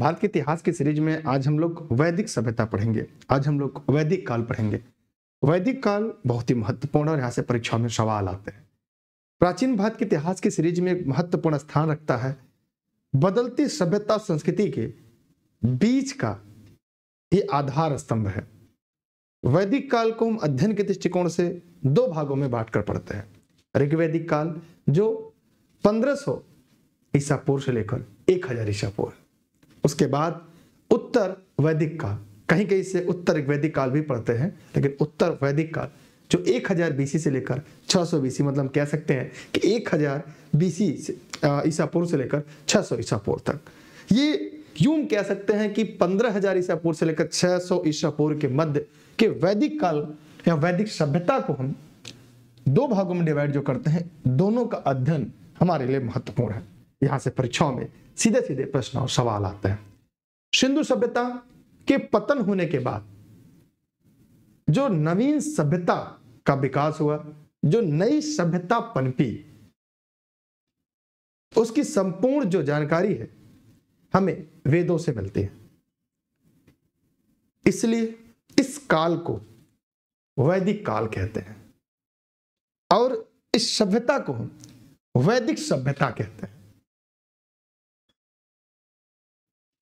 भारत के इतिहास की सीरीज में आज हम लोग वैदिक सभ्यता पढ़ेंगे आज हम लोग वैदिक काल पढ़ेंगे वैदिक काल बहुत ही महत्वपूर्ण और यहाँ से परीक्षा में सवाल आते हैं प्राचीन भारत के इतिहास की सीरीज में एक महत्वपूर्ण स्थान रखता है बदलती सभ्यता संस्कृति के बीच का ये आधार स्तंभ है वैदिक काल को हम अध्ययन के दृष्टिकोण से दो भागों में बांटकर पढ़ते हैं ऋग्वैदिक काल जो 1500 ईसा पूर्व से लेकर 1000 ईसा पूर्व उसके बाद उत्तर वैदिक काल कहीं कहीं से उत्तर वैदिक काल भी पढ़ते हैं लेकिन उत्तर वैदिक काल जो 1000 बीसी से लेकर 600 बीसी मतलब कह सकते हैं कि 1000 हजार बीसी ईसा पूर्व से लेकर 600 सौ ईसा पूर्व तक ये यूं कह सकते हैं कि 15000 हजार ईसा पूर्व से लेकर 600 सौ ईसा पूर्व के मध्य के वैदिक काल या वैदिक सभ्यता को हम दो भागों में डिवाइड जो करते हैं दोनों का अध्ययन हमारे लिए महत्वपूर्ण है यहां से परीक्षाओं में सीधे सीधे प्रश्न और सवाल आते हैं सिंधु सभ्यता के पतन होने के बाद जो नवीन सभ्यता का विकास हुआ जो नई सभ्यता पनपी उसकी संपूर्ण जो जानकारी है हमें वेदों से मिलती है इसलिए इस काल को वैदिक काल कहते हैं और इस सभ्यता को हम वैदिक सभ्यता कहते हैं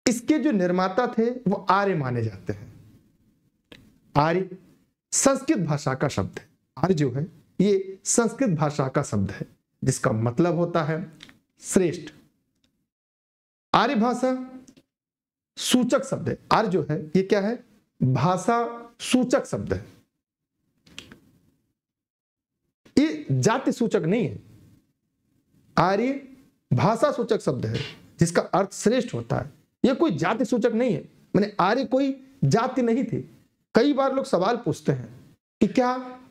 इसके जो निर्माता थे वो आर्य माने जाते हैं आर्य संस्कृत भाषा का शब्द है आर्य जो है ये संस्कृत भाषा का शब्द है जिसका मतलब होता है श्रेष्ठ आर्य भाषा सूचक शब्द है आर्य जो है ये क्या है भाषा सूचक शब्द है ये जाति सूचक नहीं है आर्य भाषा सूचक शब्द है जिसका अर्थ श्रेष्ठ होता है ये कोई जाति सूचक नहीं है मैंने आर्य कोई जाति नहीं थी कई बार लोग सवाल पूछते हैं कि क्या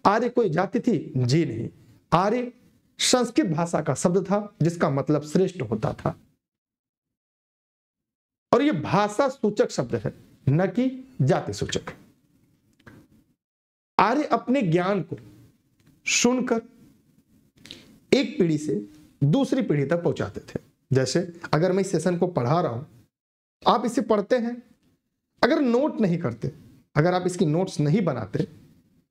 आर्य कोई जाति थी जी नहीं आर्य संस्कृत भाषा का शब्द था जिसका मतलब श्रेष्ठ होता था और यह भाषा सूचक शब्द है न कि जाति सूचक आर्य अपने ज्ञान को सुनकर एक पीढ़ी से दूसरी पीढ़ी तक पहुंचाते थे जैसे अगर मैं इस सेशन को पढ़ा रहा हूं आप इसे पढ़ते हैं अगर नोट नहीं करते अगर आप इसकी नोट्स नहीं बनाते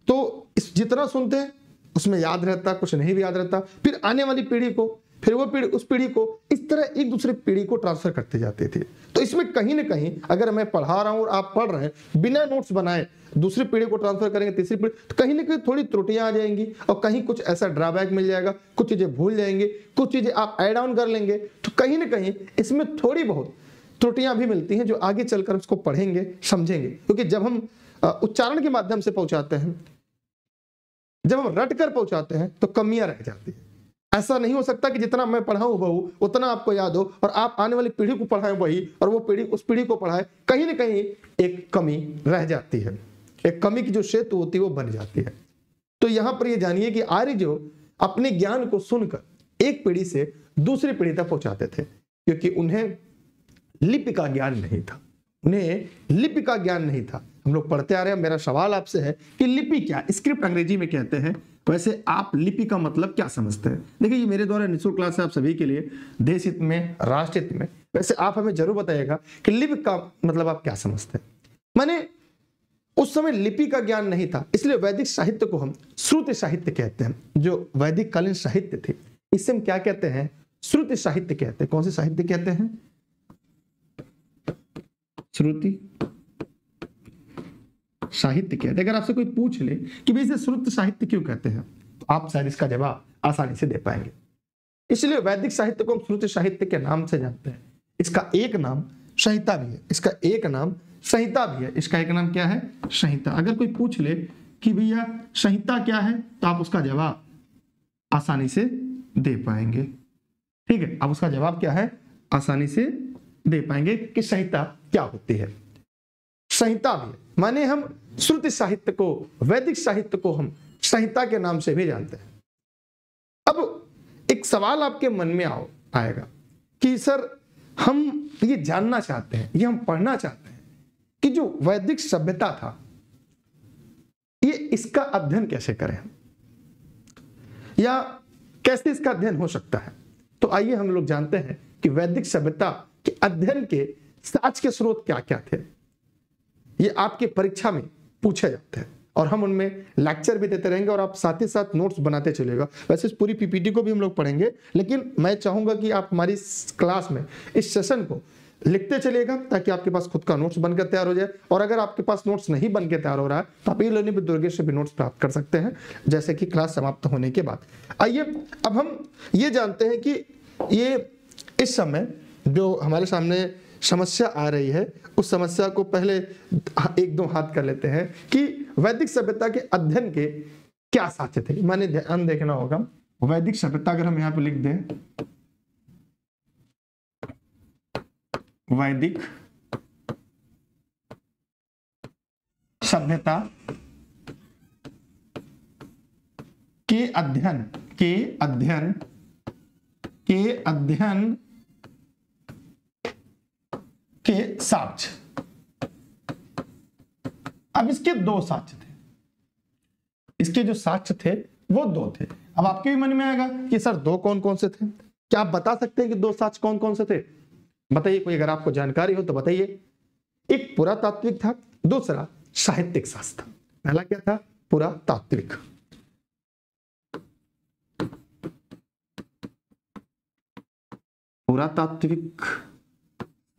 तो इस जितना सुनते हैं उसमें याद रहता कुछ नहीं भी याद रहता फिर आने वाली पीढ़ी को फिर वो पीढ़ी उस पीढ़ी को इस तरह एक दूसरे पीढ़ी को ट्रांसफर करते जाते थे तो इसमें कहीं ना कहीं अगर मैं पढ़ा रहा हूं और आप पढ़ रहे हैं बिना नोट्स बनाए दूसरी पीढ़ी को ट्रांसफर करेंगे तीसरी पीढ़ी तो कहीं ना कहीं थोड़ी त्रुटियां आ जाएंगी और कहीं कुछ ऐसा ड्रॉबैक मिल जाएगा कुछ चीज़ें भूल जाएंगे कुछ चीज़ें आप एड ऑन कर लेंगे तो कहीं ना कहीं इसमें थोड़ी बहुत त्रुटियां भी मिलती हैं जो आगे चलकर उसको पढ़ेंगे समझेंगे क्योंकि जब हम उच्चारण के माध्यम से पहुंचाते हैं जब हम रट कर पहुंचाते हैं तो कमियां रह जाती ऐसा नहीं हो सकता कि जितना मैं पढ़ाऊं बहु उतना आपको याद हो और आप आने वाली पीढ़ी को पढ़ाएं वही और वो पीढ़ी उस पीढ़ी को पढ़ाए कहीं ना कहीं एक कमी रह जाती है एक कमी की जो सेतु होती है वो बन जाती है तो यहां पर ये जानिए कि आर्य जो अपने ज्ञान को सुनकर एक पीढ़ी से दूसरी पीढ़ी तक पहुंचाते थे क्योंकि उन्हें लिपि का ज्ञान नहीं था उन्हें लिपि का ज्ञान नहीं था हम लोग पढ़ते आ रहे हैं मेरा सवाल आपसे है कि लिपि क्या स्क्रिप्ट अंग्रेजी में कहते हैं वैसे तो आप लिपि का मतलब क्या समझते हैं देखिए ये मेरे द्वारा निःशुल्क क्लास है आप सभी के लिए देश हित में राष्ट्र हित में वैसे आप हमें जरूर बताइएगा कि लिपि का मतलब आप क्या समझते हैं मैंने उस समय लिपि का ज्ञान नहीं था इसलिए वैदिक साहित्य को हम श्रुति साहित्य कहते हैं जो वैदिक कालीन साहित्य थे इससे हम क्या कहते हैं श्रुति साहित्य कहते हैं कौन से साहित्य कहते हैं श्रुति साहित्य क्या अगर आपसे कोई पूछ ले कि भाई इसे श्रुत साहित्य क्यों कहते हैं तो आप शायद इसका जवाब आसानी से दे पाएंगे इसलिए वैदिक साहित्य को हम श्रुति साहित्य के नाम से जानते हैं इसका एक नाम संहिता भी है इसका एक नाम संहिता भी है इसका एक नाम क्या है संहिता अगर कोई पूछ ले कि भैया संहिता क्या है तो आप उसका जवाब आसानी से दे पाएंगे ठीक है आप उसका जवाब क्या है आसानी से दे पाएंगे कि संहिता क्या होती है संहिता भी माने हम श्रुति साहित्य को वैदिक साहित्य को हम संहिता के नाम से भी जानते हैं अब एक सवाल आपके मन में आओ आएगा कि सर हम ये जानना चाहते हैं ये हम पढ़ना चाहते हैं कि जो वैदिक सभ्यता था ये इसका अध्ययन कैसे करें या कैसे इसका अध्ययन हो सकता है तो आइए हम लोग जानते हैं कि वैदिक सभ्यता के अध्ययन के सच के स्रोत क्या क्या थे ये आपके परीक्षा में पूछे जाते हैं और हम उनमें लेक्चर भी देते रहेंगे और आप साथ ही साथ नोट्स बनाते चलेगा वैसे इस पूरी पीपीटी को भी हम लोग पढ़ेंगे लेकिन मैं चाहूंगा कि आप हमारी क्लास में इस सेशन को लिखते चलिएगा ताकि आपके पास खुद का नोट्स बनकर तैयार हो जाए और अगर आपके पास नोट्स नहीं बनकर तैयार हो रहा है तो आप ई लर्निंग विद दुर्गेश से भी नोट्स प्राप्त कर सकते हैं जैसे कि क्लास समाप्त होने के बाद आइए अब हम ये जानते हैं कि ये इस समय जो हमारे सामने समस्या आ रही है उस समस्या को पहले एक दो हाथ कर लेते हैं कि वैदिक सभ्यता के अध्ययन के क्या साथ थे मैंने ध्यान देखना होगा वैदिक सभ्यता अगर हम यहां पर लिख दें वैदिक सभ्यता के अध्ययन के अध्ययन के अध्ययन के साक्ष्य अब इसके दो साक्ष्य थे इसके जो साक्ष्य थे वो दो थे अब आपके भी मन में आएगा कि सर दो कौन कौन से थे क्या आप बता सकते हैं कि दो साक्ष्य कौन कौन से थे बताइए कोई अगर आपको जानकारी हो तो बताइए एक पुरातात्विक था दूसरा साहित्यिक शास्त्र था पहला क्या था पुरातात्विक पुरातात्विक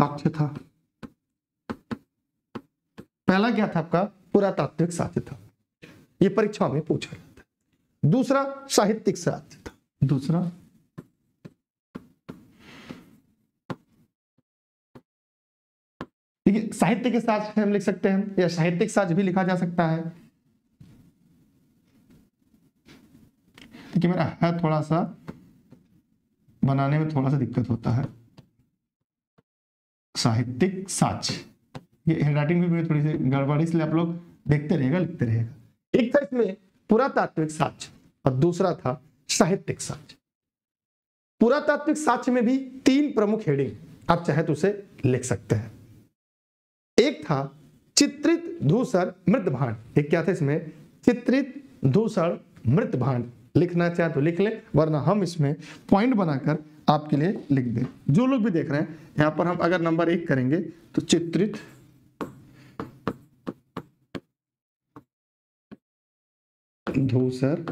साक्ष्य था पहला क्या था आपका पुरातात्विक साक्ष्य था ये परीक्षा में पूछा जाता है दूसरा साहित्यिक साध्य था दूसरा ठीक है साहित्य के साथ हम लिख सकते हैं या साहित्यिक साज भी लिखा जा सकता है देखिए मेरा है थोड़ा सा बनाने में थोड़ा सा दिक्कत होता है साहित्यिक साच ये हैंड राइटिंग में थोड़ी सी गड़बड़ी इसलिए आप लोग देखते रहेगा लिखते रहेगा एक था इसमें पुरातात्विक साच और दूसरा था साहित्यिक साच पुरातात्विक साक्ष्य में भी तीन प्रमुख हेडिंग आप चाहे तो उसे लिख सकते हैं एक था चित्रित धूसर मृत भांड एक क्या था इसमें चित्रित धूसर मृत भांड लिखना चाहे तो लिख ले वरना हम इसमें पॉइंट बनाकर आपके लिए लिख दें जो लोग भी देख रहे हैं यहां पर हम अगर नंबर एक करेंगे तो चित्रित धूसर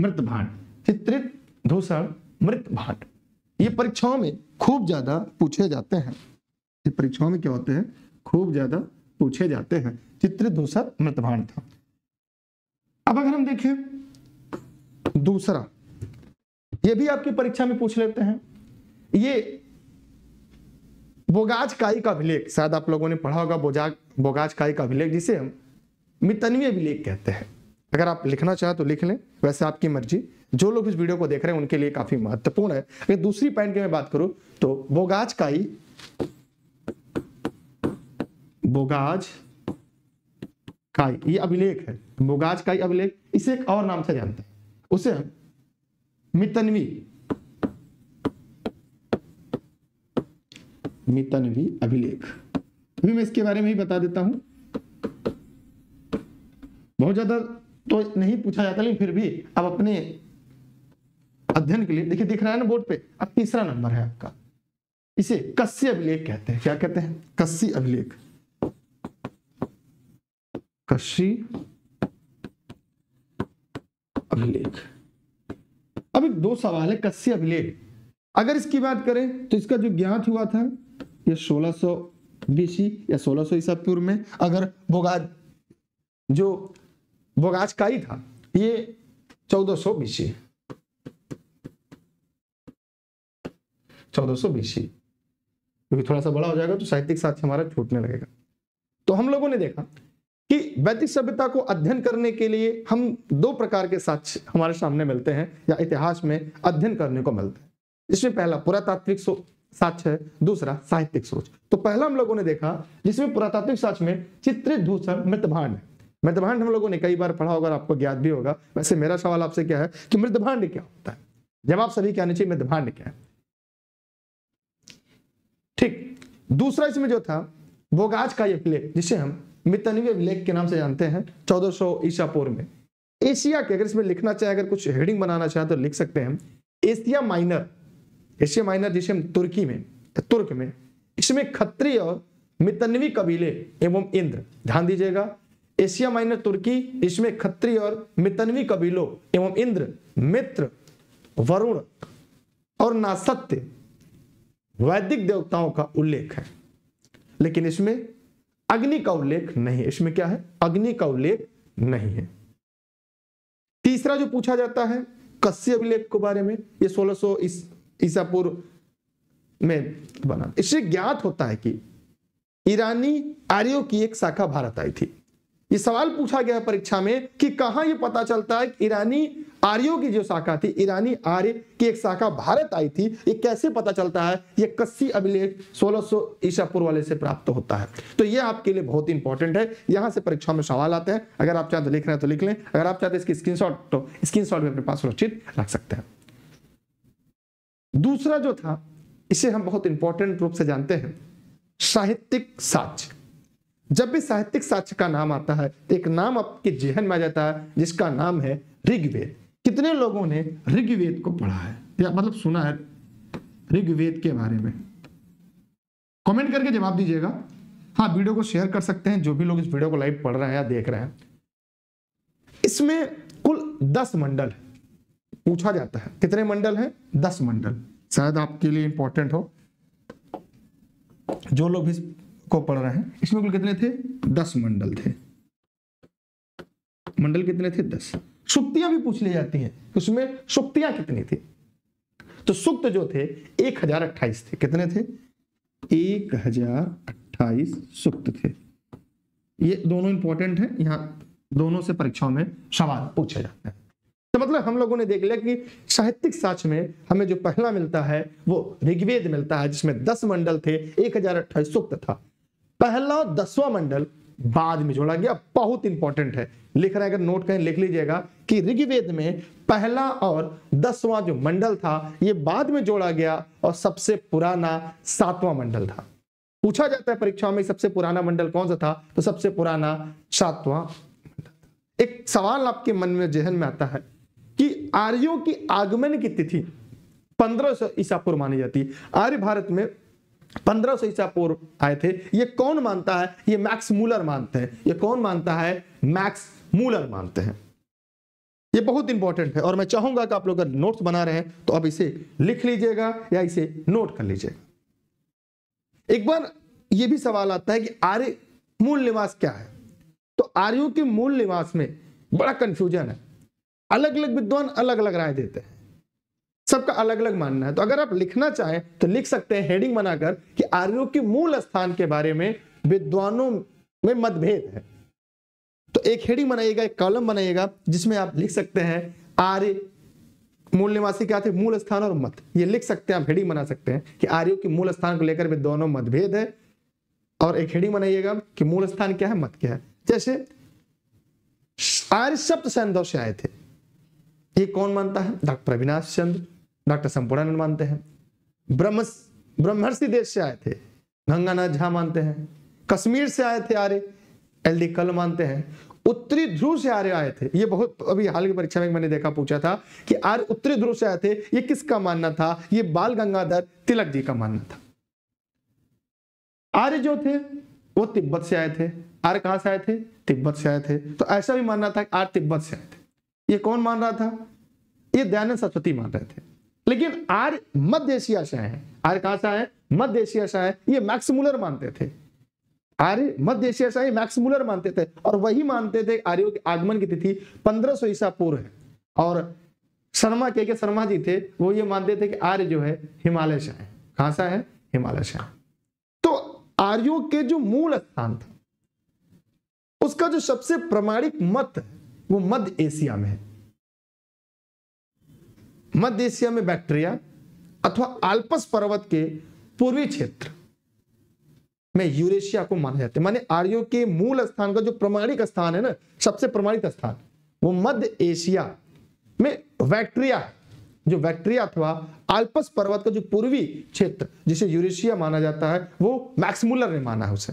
मृत भांड चित्रित धूसर मृत भांड ये परीक्षाओं में खूब ज्यादा पूछे जाते हैं ये परीक्षाओं में क्या होते हैं खूब ज्यादा पूछे जाते हैं चित्रित धूसर मृत भांड था अब अगर हम देखें दूसरा ये भी आपकी परीक्षा में पूछ लेते हैं ये बोगाज काई का अभिलेख शायद आप लोगों ने पढ़ा होगा बोजा बोगाज काई का अभिलेख जिसे हम मितनवी अभिलेख कहते हैं अगर आप लिखना चाहें तो लिख लें वैसे आपकी मर्जी जो लोग इस वीडियो को देख रहे हैं उनके लिए काफी महत्वपूर्ण है अगर दूसरी पॉइंट की मैं बात करूं तो बोगाज काई बोगाज काई ये अभिलेख है बोगाज का अभिलेख इसे एक और नाम से जानते हैं उसे हम मितनवी मितनवी अभिलेख अभी मैं इसके बारे में ही बता देता हूं बहुत ज्यादा तो नहीं पूछा जाता लेकिन फिर भी अब अपने अध्ययन के लिए देखिए दिख रहा है ना बोर्ड पे अब तीसरा नंबर है आपका इसे कस्सी अभिलेख कहते हैं क्या कहते हैं कस्सी अभिलेख कस्सी अभिलेख अब एक दो सवाल है कश्य अभिलेख अगर इसकी बात करें तो इसका जो ज्ञात हुआ था ये 1600 बीसी या 1600 सौ ईसा पूर्व में अगर बोगाज जो बोगाज का ही था ये 1400 बीसी 1400 बीसी क्योंकि थोड़ा सा बड़ा हो जाएगा तो साहित्यिक साथी हमारा छूटने लगेगा तो हम लोगों ने देखा कि वैदिक सभ्यता को अध्ययन करने के लिए हम दो प्रकार के साक्ष्य हमारे सामने मिलते हैं या इतिहास में अध्ययन करने को मिलते हैं इसमें पहला पुरातात्विक साक्ष्य है दूसरा साहित्यिक सोच तो पहला हम लोगों ने देखा जिसमें पुरातात्विक साक्ष्य में चित्रित धूषण मृतभांड है मृतभांड हम लोगों ने कई बार पढ़ा होगा आपको ज्ञात भी होगा वैसे मेरा सवाल आपसे क्या है कि मृतभांड क्या होता है जवाब सभी क्या चाहिए मृतभांड क्या है ठीक दूसरा इसमें जो था भोगाज का ये प्ले जिसे हम मितनवी लेख के नाम से जानते हैं चौदह ईसा पूर्व में एशिया के अगर इसमें लिखना चाहे अगर कुछ हेडिंग बनाना चाहे तो लिख सकते हैं एशिया माइनर एशिया माइनर जिसे हम तुर्की में तो तुर्क में इसमें खत्री और मितनवी कबीले एवं इंद्र ध्यान दीजिएगा एशिया माइनर तुर्की इसमें खत्री और मितनवी कबीलों एवं इंद्र मित्र वरुण और नासत्य वैदिक देवताओं का उल्लेख है लेकिन इसमें अग्नि का उल्लेख नहीं है इसमें क्या है अग्नि का उल्लेख नहीं है तीसरा जो पूछा जाता है कश्य अभिलेख के बारे में ये 1600 सौ ईसा पूर्व में बना इससे ज्ञात होता है कि ईरानी आर्यो की एक शाखा भारत आई थी ये सवाल पूछा गया परीक्षा में कि कहा यह पता चलता है कि ईरानी आर्यो की जो शाखा थी ईरानी आर्य की एक शाखा भारत आई थी ये कैसे पता चलता है ये कस्सी अभिलेख 1600 सो ईसा पूर्व वाले से प्राप्त होता है तो ये आपके लिए बहुत इंपॉर्टेंट है यहां से परीक्षा में सवाल आते हैं अगर आप चाहते तो लिख रहे हैं तो लिख लें अगर आप चाहते तो इसकी स्क्रीन तो स्क्रीन भी अपने पास सुरक्षित रख सकते हैं दूसरा जो था इसे हम बहुत इंपॉर्टेंट रूप से जानते हैं साहित्यिक साक्ष जब भी साहित्यिक साक्ष्य का नाम आता है तो एक नाम आपके जेहन में आ जाता है जिसका नाम है ऋग्वेद कितने लोगों ने ऋग्वेद को पढ़ा है या मतलब सुना है ऋग्वेद के बारे में कमेंट करके जवाब दीजिएगा हाँ वीडियो को शेयर कर सकते हैं जो भी लोग इस वीडियो को लाइव पढ़ रहे हैं या देख रहे हैं इसमें कुल दस मंडल पूछा जाता है कितने मंडल हैं दस मंडल शायद आपके लिए इंपॉर्टेंट हो जो लोग इस को पढ़ रहे हैं इसमें कुल कितने थे दस मंडल थे मंडल कितने थे दस सुक्तियां भी पूछ ली जाती हैं कि उसमें सुक्तियां कितनी थी तो सुक्त जो थे एक हजार अट्ठाईस थे कितने थे एक हजार अट्ठाईस सुक्त थे ये दोनों इंपॉर्टेंट है यहाँ दोनों से परीक्षाओं में सवाल पूछे जाते हैं तो मतलब हम लोगों ने देख लिया कि साहित्यिक साक्ष में हमें जो पहला मिलता है वो ऋग्वेद मिलता है जिसमें दस मंडल थे एक हजार अट्ठाईस सुक्त था पहला दसवां मंडल बाद में जोड़ा गया बहुत इंपॉर्टेंट है लिख रहे हैं अगर नोट कहें लिख लीजिएगा कि ऋग्वेद में पहला और दसवां जो मंडल था ये बाद में जोड़ा गया और सबसे पुराना सातवां मंडल था पूछा जाता है परीक्षा में सबसे पुराना मंडल कौन सा था तो सबसे पुराना सातवां एक सवाल आपके मन में जहन में आता है कि आर्यों की आगमन की तिथि 1500 ईसा पूर्व मानी जाती है आर्य भारत में पंद्रह सौ ईसा पूर्व आए थे ये कौन मानता है ये मैक्स मूलर मानते हैं ये कौन मानता है मैक्स मूलर मानते हैं ये बहुत इंपॉर्टेंट है और मैं चाहूंगा कि आप लोग अगर नोट्स बना रहे हैं तो आप इसे लिख लीजिएगा या इसे नोट कर लीजिएगा एक बार ये भी सवाल आता है कि आर्य मूल निवास क्या है तो आर्यों के मूल निवास में बड़ा कंफ्यूजन है अलग अलग विद्वान अलग अलग राय देते हैं सबका अलग अलग मानना है तो अगर आप लिखना चाहें तो लिख सकते हैं हेडिंग बनाकर कि आर्यो के मूल स्थान के बारे में विद्वानों में मतभेद है तो एक हेडिंग बनाइएगा एक कॉलम बनाइएगा जिसमें आप लिख सकते हैं आर्य मूल निवासी क्या थे मूल स्थान और मत ये लिख सकते हैं आप हेडिंग बना सकते हैं कि आर्यो के मूल स्थान को लेकर विद्वानों मतभेद है और एक हेडिंग बनाइएगा कि मूल स्थान क्या है मत क्या है जैसे आर्य सप्त से आए थे ये कौन मानता है डॉक्टर अविनाश चंद्र डॉक्टर संपूर्णानंद मानते हैं ब्रह्म ब्रह्मर्षि देश से आए थे गंगानाथ झा मानते हैं कश्मीर से आए थे आर्य एल डी कल मानते हैं उत्तरी ध्रुव से आर्य आए थे ये बहुत अभी हाल की परीक्षा में मैंने देखा पूछा था कि आर्य उत्तरी ध्रुव से आए थे ये किसका मानना था ये बाल गंगाधर तिलक जी का मानना था आर्य जो थे वो तिब्बत से आए थे आर्य कहां से आए थे तिब्बत से आए थे तो ऐसा भी मानना था आर्य तिब्बत से आए थे ये कौन मान रहा था ये दयानंद सरस्वती मान रहे थे लेकिन आर्य मध्य एशिया से आए आर्य कहां से आए मध्य एशिया से आए ये मैक्समुलर मानते थे आर्य मध्य एशिया से आए मैक्समुलर मानते थे और वही मानते थे आर्यों के आगमन की तिथि पंद्रह ईसा पूर्व है और शर्मा के के शर्मा जी थे वो ये मानते थे कि आर्य जो है हिमालय से है कहां से है हिमालय से तो आर्यों के जो मूल स्थान था उसका जो सबसे प्रमाणिक मत वो मध्य एशिया में है मध्य एशिया में बैक्टीरिया अथवा आल्पस पर्वत के पूर्वी क्षेत्र में यूरेशिया को माना जाता है माने आर्यो के मूल स्थान का जो प्रमाणिक स्थान है ना सबसे प्रमाणित स्थान वो मध्य एशिया में बैक्टीरिया जो बैक्टीरिया अथवा आल्पस पर्वत का जो पूर्वी क्षेत्र जिसे यूरेशिया माना जाता है वो मैक्समुलर ने माना है उसे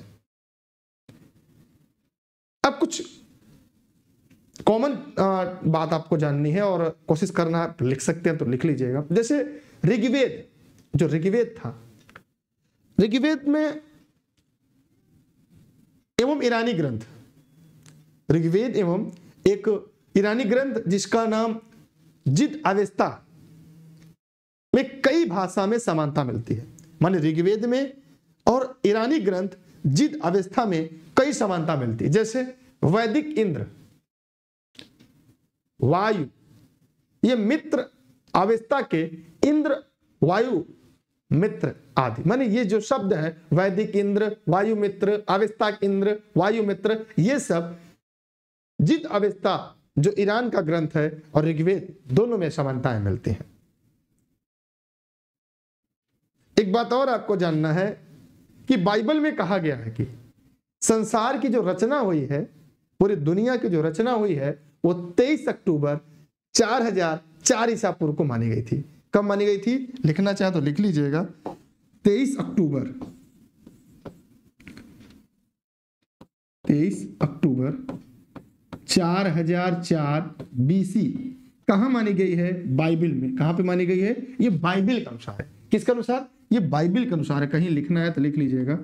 अब कुछ कॉमन बात आपको जाननी है और कोशिश करना आप लिख सकते हैं तो लिख लीजिएगा जैसे ऋग्वेद जो ऋग्वेद था ऋग्वेद में एवं ईरानी ग्रंथ ऋग्वेद एवं एक ईरानी ग्रंथ जिसका नाम जिद अवेस्ता में कई भाषा में समानता मिलती है माने ऋग्वेद में और ईरानी ग्रंथ जिद अवेस्था में कई समानता मिलती है जैसे वैदिक इंद्र वायु ये मित्र अवेस्ता के इंद्र वायु मित्र आदि माने ये जो शब्द है वैदिक इंद्र वायु मित्र अवेस्ता इंद्र वायु मित्र ये सब जिद अवेस्ता जो ईरान का ग्रंथ है और ऋग्वेद दोनों में समानताएं मिलती हैं एक बात और आपको जानना है कि बाइबल में कहा गया है कि संसार की जो रचना हुई है पूरी दुनिया की जो रचना हुई है वो तेईस अक्टूबर चार हजार चार ईसा पूर्व को मानी गई थी कब मानी गई थी लिखना चाहे तो लिख लीजिएगा तेईस अक्टूबर तेईस अक्टूबर चार हजार चार बीसी कहा मानी गई है बाइबिल में कहा पे मानी गई है ये बाइबिल के अनुसार है किसके अनुसार ये बाइबिल के अनुसार है कहीं लिखना है तो लिख लीजिएगा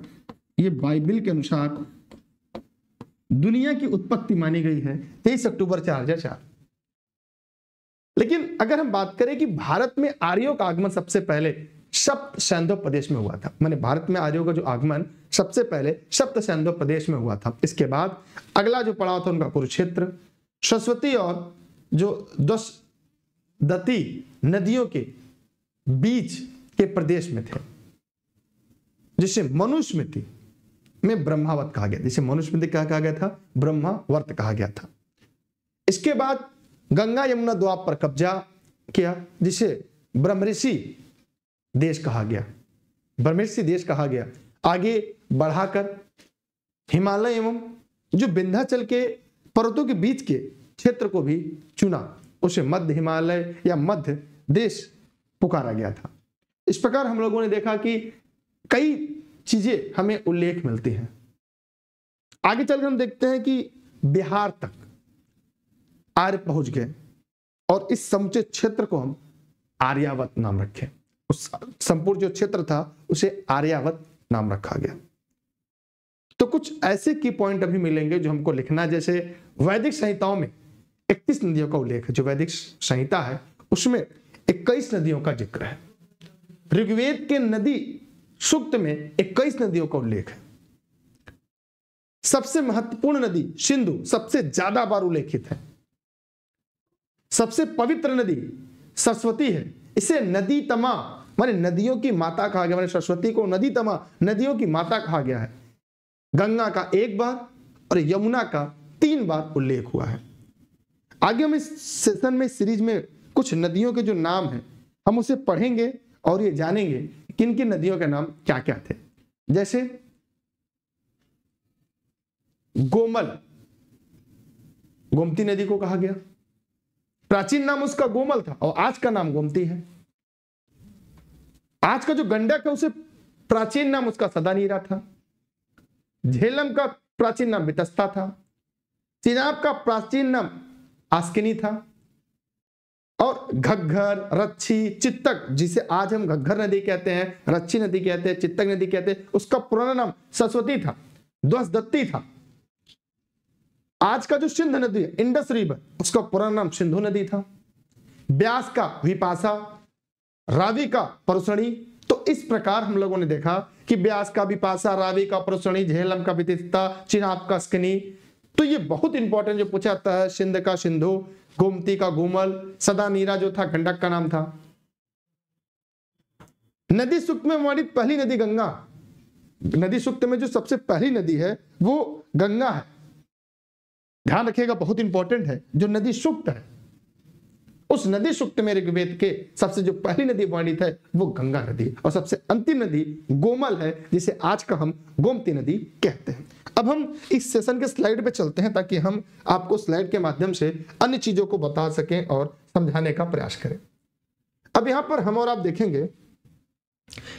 ये बाइबिल के अनुसार दुनिया की उत्पत्ति मानी गई है तेईस अक्टूबर चार हजार चार लेकिन अगर हम बात करें कि भारत में आर्यों का आगमन सबसे पहले सप्त सैंधव प्रदेश में हुआ था मैंने भारत में आर्यों का जो आगमन सबसे पहले सप्त सैंधव प्रदेश में हुआ था इसके बाद अगला जो पड़ाव था उनका कुरुक्षेत्र सरस्वती और जो दस दती नदियों के बीच के प्रदेश में थे जिसे थी में ब्रह्मावत कहा गया जिसे मनुष्य क्या कहा गया था ब्रह्मावर्त कहा गया था इसके बाद गंगा यमुना द्वाप पर कब्जा किया जिसे ब्रह्मषि देश कहा गया ब्रह्मषि देश कहा गया आगे बढ़ाकर हिमालय एवं जो विंध्याचल के पर्वतों के बीच के क्षेत्र को भी चुना उसे मध्य हिमालय या मध्य देश पुकारा गया था इस प्रकार हम लोगों ने देखा कि कई चीजें हमें उल्लेख मिलते हैं आगे चलकर हम देखते हैं कि बिहार तक आर्य पहुंच गए और इस समुचे क्षेत्र को हम आर्यावत नाम रखें उस संपूर्ण जो क्षेत्र था उसे आर्यावत नाम रखा गया तो कुछ ऐसे की पॉइंट अभी मिलेंगे जो हमको लिखना जैसे वैदिक संहिताओं में इक्कीस नदियों का उल्लेख है जो वैदिक संहिता है उसमें इक्कीस नदियों का जिक्र है ऋग्वेद के नदी सुक्त में इक्कीस नदियों का उल्लेख है सबसे महत्वपूर्ण नदी सिंधु सबसे ज्यादा बार उल्लेखित है सबसे पवित्र नदी सरस्वती है इसे नदी तमा माने नदियों की माता कहा गया माने सरस्वती को नदी तमा नदियों की माता कहा गया है गंगा का एक बार और यमुना का तीन बार उल्लेख हुआ है आगे हम इस सेशन में सीरीज में कुछ नदियों के जो नाम हैं हम उसे पढ़ेंगे और ये जानेंगे किन किन नदियों के नाम क्या क्या थे जैसे गोमल गोमती नदी को कहा गया प्राचीन नाम उसका गोमल था और आज का नाम गोमती है आज का जो गंडक है उसे प्राचीन नाम उसका सदा नीरा था झेलम का प्राचीन नाम बितस्ता था चिनाब का प्राचीन नाम आस्किनी था और घग्घर रच्छी चित्तक जिसे आज हम घग्घर नदी कहते हैं रच्छी नदी कहते हैं चित्तक नदी कहते हैं उसका पुराना नाम सरस्वती था द्वसदत्ती था आज का जो सिंधु नदी है इंडस रिवर उसका पुराना नाम सिंधु नदी था ब्यास का विपासा रावी का परोसणी तो इस प्रकार हम लोगों ने देखा कि ब्यास का विपासा रावी का परोसणी झेलम का विदिता चिनाब का स्कनी तो ये बहुत इंपॉर्टेंट जो पूछा जाता है सिंध का सिंधु गोमती का घूमल सदा नीरा जो था गंडक का नाम था नदी सुक्त में हमारी पहली नदी गंगा नदी सुक्त में जो सबसे पहली नदी है वो गंगा है ध्यान रखिएगा बहुत इंपॉर्टेंट है जो नदी सुक्त है उस नदी सुक्त में ऋग्वेद के सबसे जो पहली नदी वर्णित है वो गंगा नदी और सबसे अंतिम नदी गोमल है जिसे आज का हम गोमती नदी कहते हैं अब हम इस सेशन के स्लाइड पे चलते हैं ताकि हम आपको स्लाइड के माध्यम से अन्य चीजों को बता सकें और समझाने का प्रयास करें अब यहां पर हम और आप देखेंगे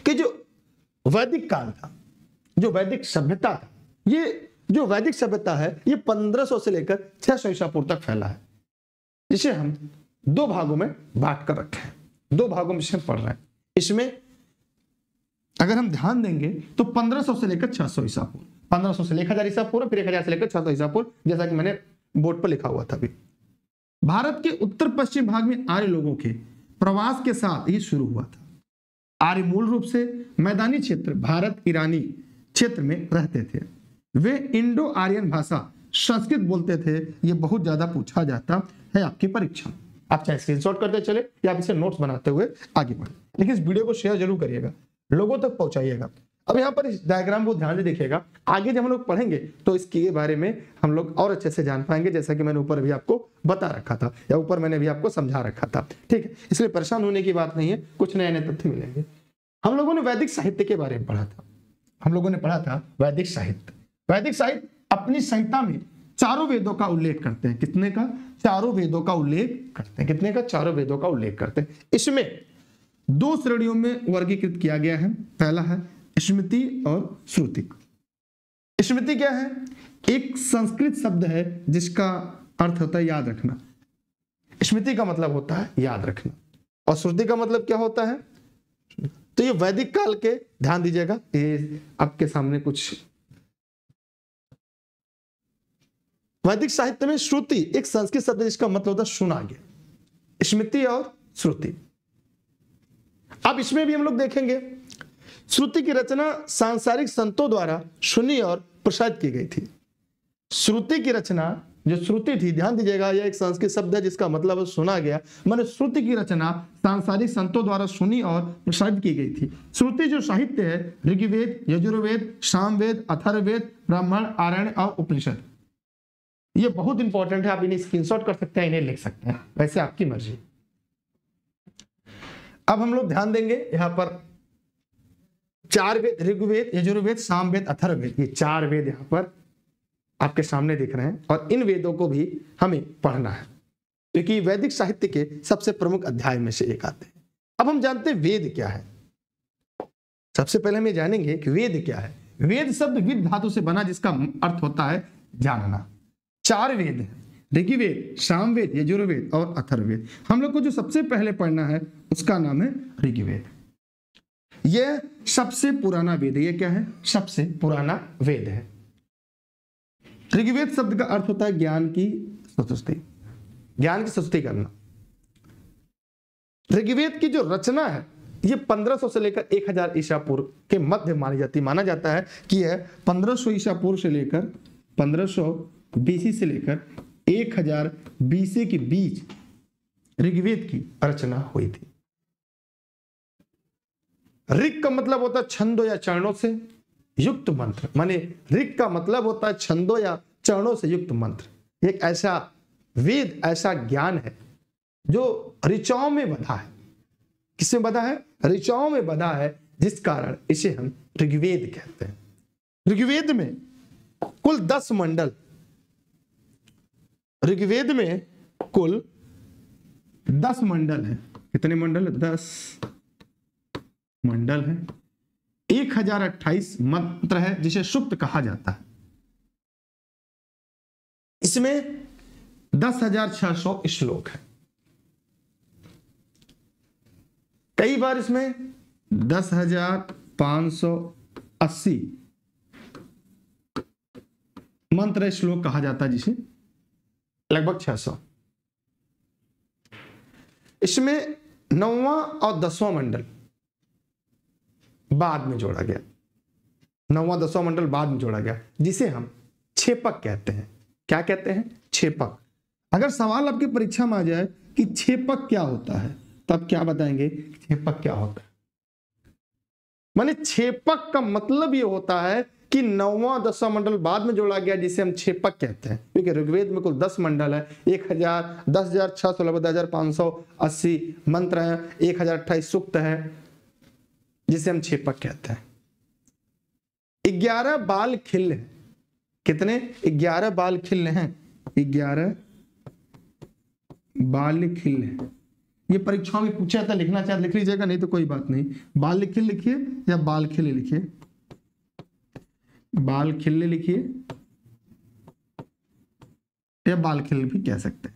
कि जो वैदिक काल था जो वैदिक सभ्यता था ये जो वैदिक सभ्यता है ये 1500 से लेकर 600 सौ ईसा पूर्व तक फैला है जिसे हम दो भागों में बांट कर रखे हैं दो भागों में पढ़ रहे हैं इसमें अगर हम ध्यान देंगे तो 1500 से लेकर 600 सौ ईसा पूर्व पंद्रह से लेकर हजार ईसा पूर्व फिर एक हजार से लेकर 600 सौ ईसा पूर्व जैसा कि मैंने बोर्ड पर लिखा हुआ था अभी भारत के उत्तर पश्चिम भाग में आर्य लोगों के प्रवास के साथ ही शुरू हुआ था आर्य मूल रूप से मैदानी क्षेत्र भारत ईरानी क्षेत्र में रहते थे वे इंडो आर्यन भाषा संस्कृत बोलते थे ये बहुत ज्यादा पूछा जाता है आपकी परीक्षा में आप चाहे स्क्रीनशॉट करते चले या आप इसे नोट्स बनाते हुए आगे बढ़े लेकिन इस वीडियो को शेयर जरूर करिएगा लोगों तक पहुंचाइएगा अब यहाँ पर इस डायग्राम को ध्यान से देखिएगा आगे जब हम लोग पढ़ेंगे तो इसके बारे में हम लोग और अच्छे से जान पाएंगे जैसा कि मैंने ऊपर भी आपको बता रखा था या ऊपर मैंने भी आपको समझा रखा था ठीक है इसलिए परेशान होने की बात नहीं है कुछ नए नए तथ्य मिलेंगे हम लोगों ने वैदिक साहित्य के बारे में पढ़ा था हम लोगों ने पढ़ा था वैदिक साहित्य वैदिक साहित्य अपनी संहिता में चारों वेदों का उल्लेख करते हैं कितने का चारों वेदों का उल्लेख करते हैं कितने का चारों वेदों का उल्लेख करते हैं इसमें दो श्रेणियों में वर्गीकृत किया गया है पहला है स्मृति और श्रुति स्मृति क्या है एक संस्कृत शब्द है जिसका अर्थ होता है याद रखना स्मृति का मतलब होता है याद रखना और श्रुति का मतलब क्या होता है तो ये वैदिक काल के ध्यान दीजिएगा ये आपके सामने कुछ वैदिक साहित्य में श्रुति एक संस्कृत शब्द जिसका मतलब होता है सुना गया स्मृति और श्रुति अब इसमें भी हम लोग देखेंगे श्रुति की रचना सांसारिक संतों द्वारा सुनी और प्रसारित की गई थी श्रुति की रचना जो श्रुति थी ध्यान दीजिएगा यह एक संस्कृत शब्द है जिसका मतलब सुना गया मैंने श्रुति की रचना सांसारिक संतों द्वारा सुनी और प्रसारित की गई थी श्रुति जो साहित्य है ऋग्वेद यजुर्वेद सामवेद अथर्वेद ब्राह्मण आरण्य और उपनिषद ये बहुत इंपॉर्टेंट है आप इन्हें स्क्रीनशॉट कर सकते हैं इन्हें लिख सकते हैं वैसे आपकी मर्जी अब हम लोग ध्यान देंगे यहां पर चार वेद ऋग्वेद यजुर्वेद सामवेद अथर्ववेद ये चार वेद यहां पर आपके सामने दिख रहे हैं और इन वेदों को भी हमें पढ़ना है क्योंकि वैदिक साहित्य के सबसे प्रमुख अध्याय में से एक आते हैं अब हम जानते हैं वेद क्या है सबसे पहले हम ये जानेंगे कि वेद क्या है वेद शब्द विद धातु से बना जिसका अर्थ होता है जानना चार वेद हैं ऋग्वेद वेद यजुर्वेद और अथर्वेद हम लोग को जो सबसे पहले पढ़ना है उसका नाम है ऋग्वेद यह सबसे पुराना वेद यह क्या है सबसे पुराना वेद है ऋग्वेद शब्द का अर्थ होता है ज्ञान की सुस्ती ज्ञान की सुस्ती करना ऋग्वेद की जो रचना है यह 1500 से लेकर 1000 ईसा पूर्व के मध्य मानी जाती माना जाता है कि यह 1500 ईसा पूर्व से लेकर 1500 बीसी से लेकर एक हजार बीस के बीच ऋग्वेद की रचना हुई थी ऋग का मतलब होता है छंदो या चरणों से युक्त मंत्र माने ऋग का मतलब होता है छंदो या चरणों से युक्त मंत्र एक ऐसा वेद ऐसा ज्ञान है जो ऋचाओं में बधा है किसमें बधा है ऋचाओं में बधा है जिस कारण इसे हम ऋग्वेद कहते हैं ऋग्वेद में कुल दस मंडल ऋग्वेद में कुल दस मंडल है कितने मंडल है दस मंडल है एक हजार अट्ठाईस मंत्र है जिसे सुप्त कहा जाता है इसमें दस हजार छह सौ श्लोक है कई बार इसमें दस हजार पांच सौ अस्सी मंत्र श्लोक कहा जाता है जिसे लगभग 600 इसमें नौवा और दसवा मंडल बाद में जोड़ा गया नौवा दसवा मंडल बाद में जोड़ा गया जिसे हम छेपक कहते हैं क्या कहते हैं छेपक अगर सवाल आपकी परीक्षा में आ जाए कि छेपक क्या होता है तब क्या बताएंगे छेपक क्या होता है माने छेपक का मतलब यह होता है कि नौवा दसवा मंडल बाद में जोड़ा गया जिसे हम छेपक कहते हैं क्योंकि ऋग्वेद में कुल दस मंडल है एक हजार दस हजार छह सौ नब्बे हजार पांच सौ अस्सी मंत्र है एक हजार अट्ठाईस सुक्त है जिसे हम छेपक कहते हैं ग्यारह बाल खिल है कितने ग्यारह बाल खिल हैं ग्यारह बाल खिल ये परीक्षाओं में पूछा जाता लिखना चाहे तो लिख लीजिएगा नहीं तो कोई बात नहीं बाल खिल लिखिए या बाल खिले लिखिए बाल खिल्ले लिखिए या बाल खिल भी कह सकते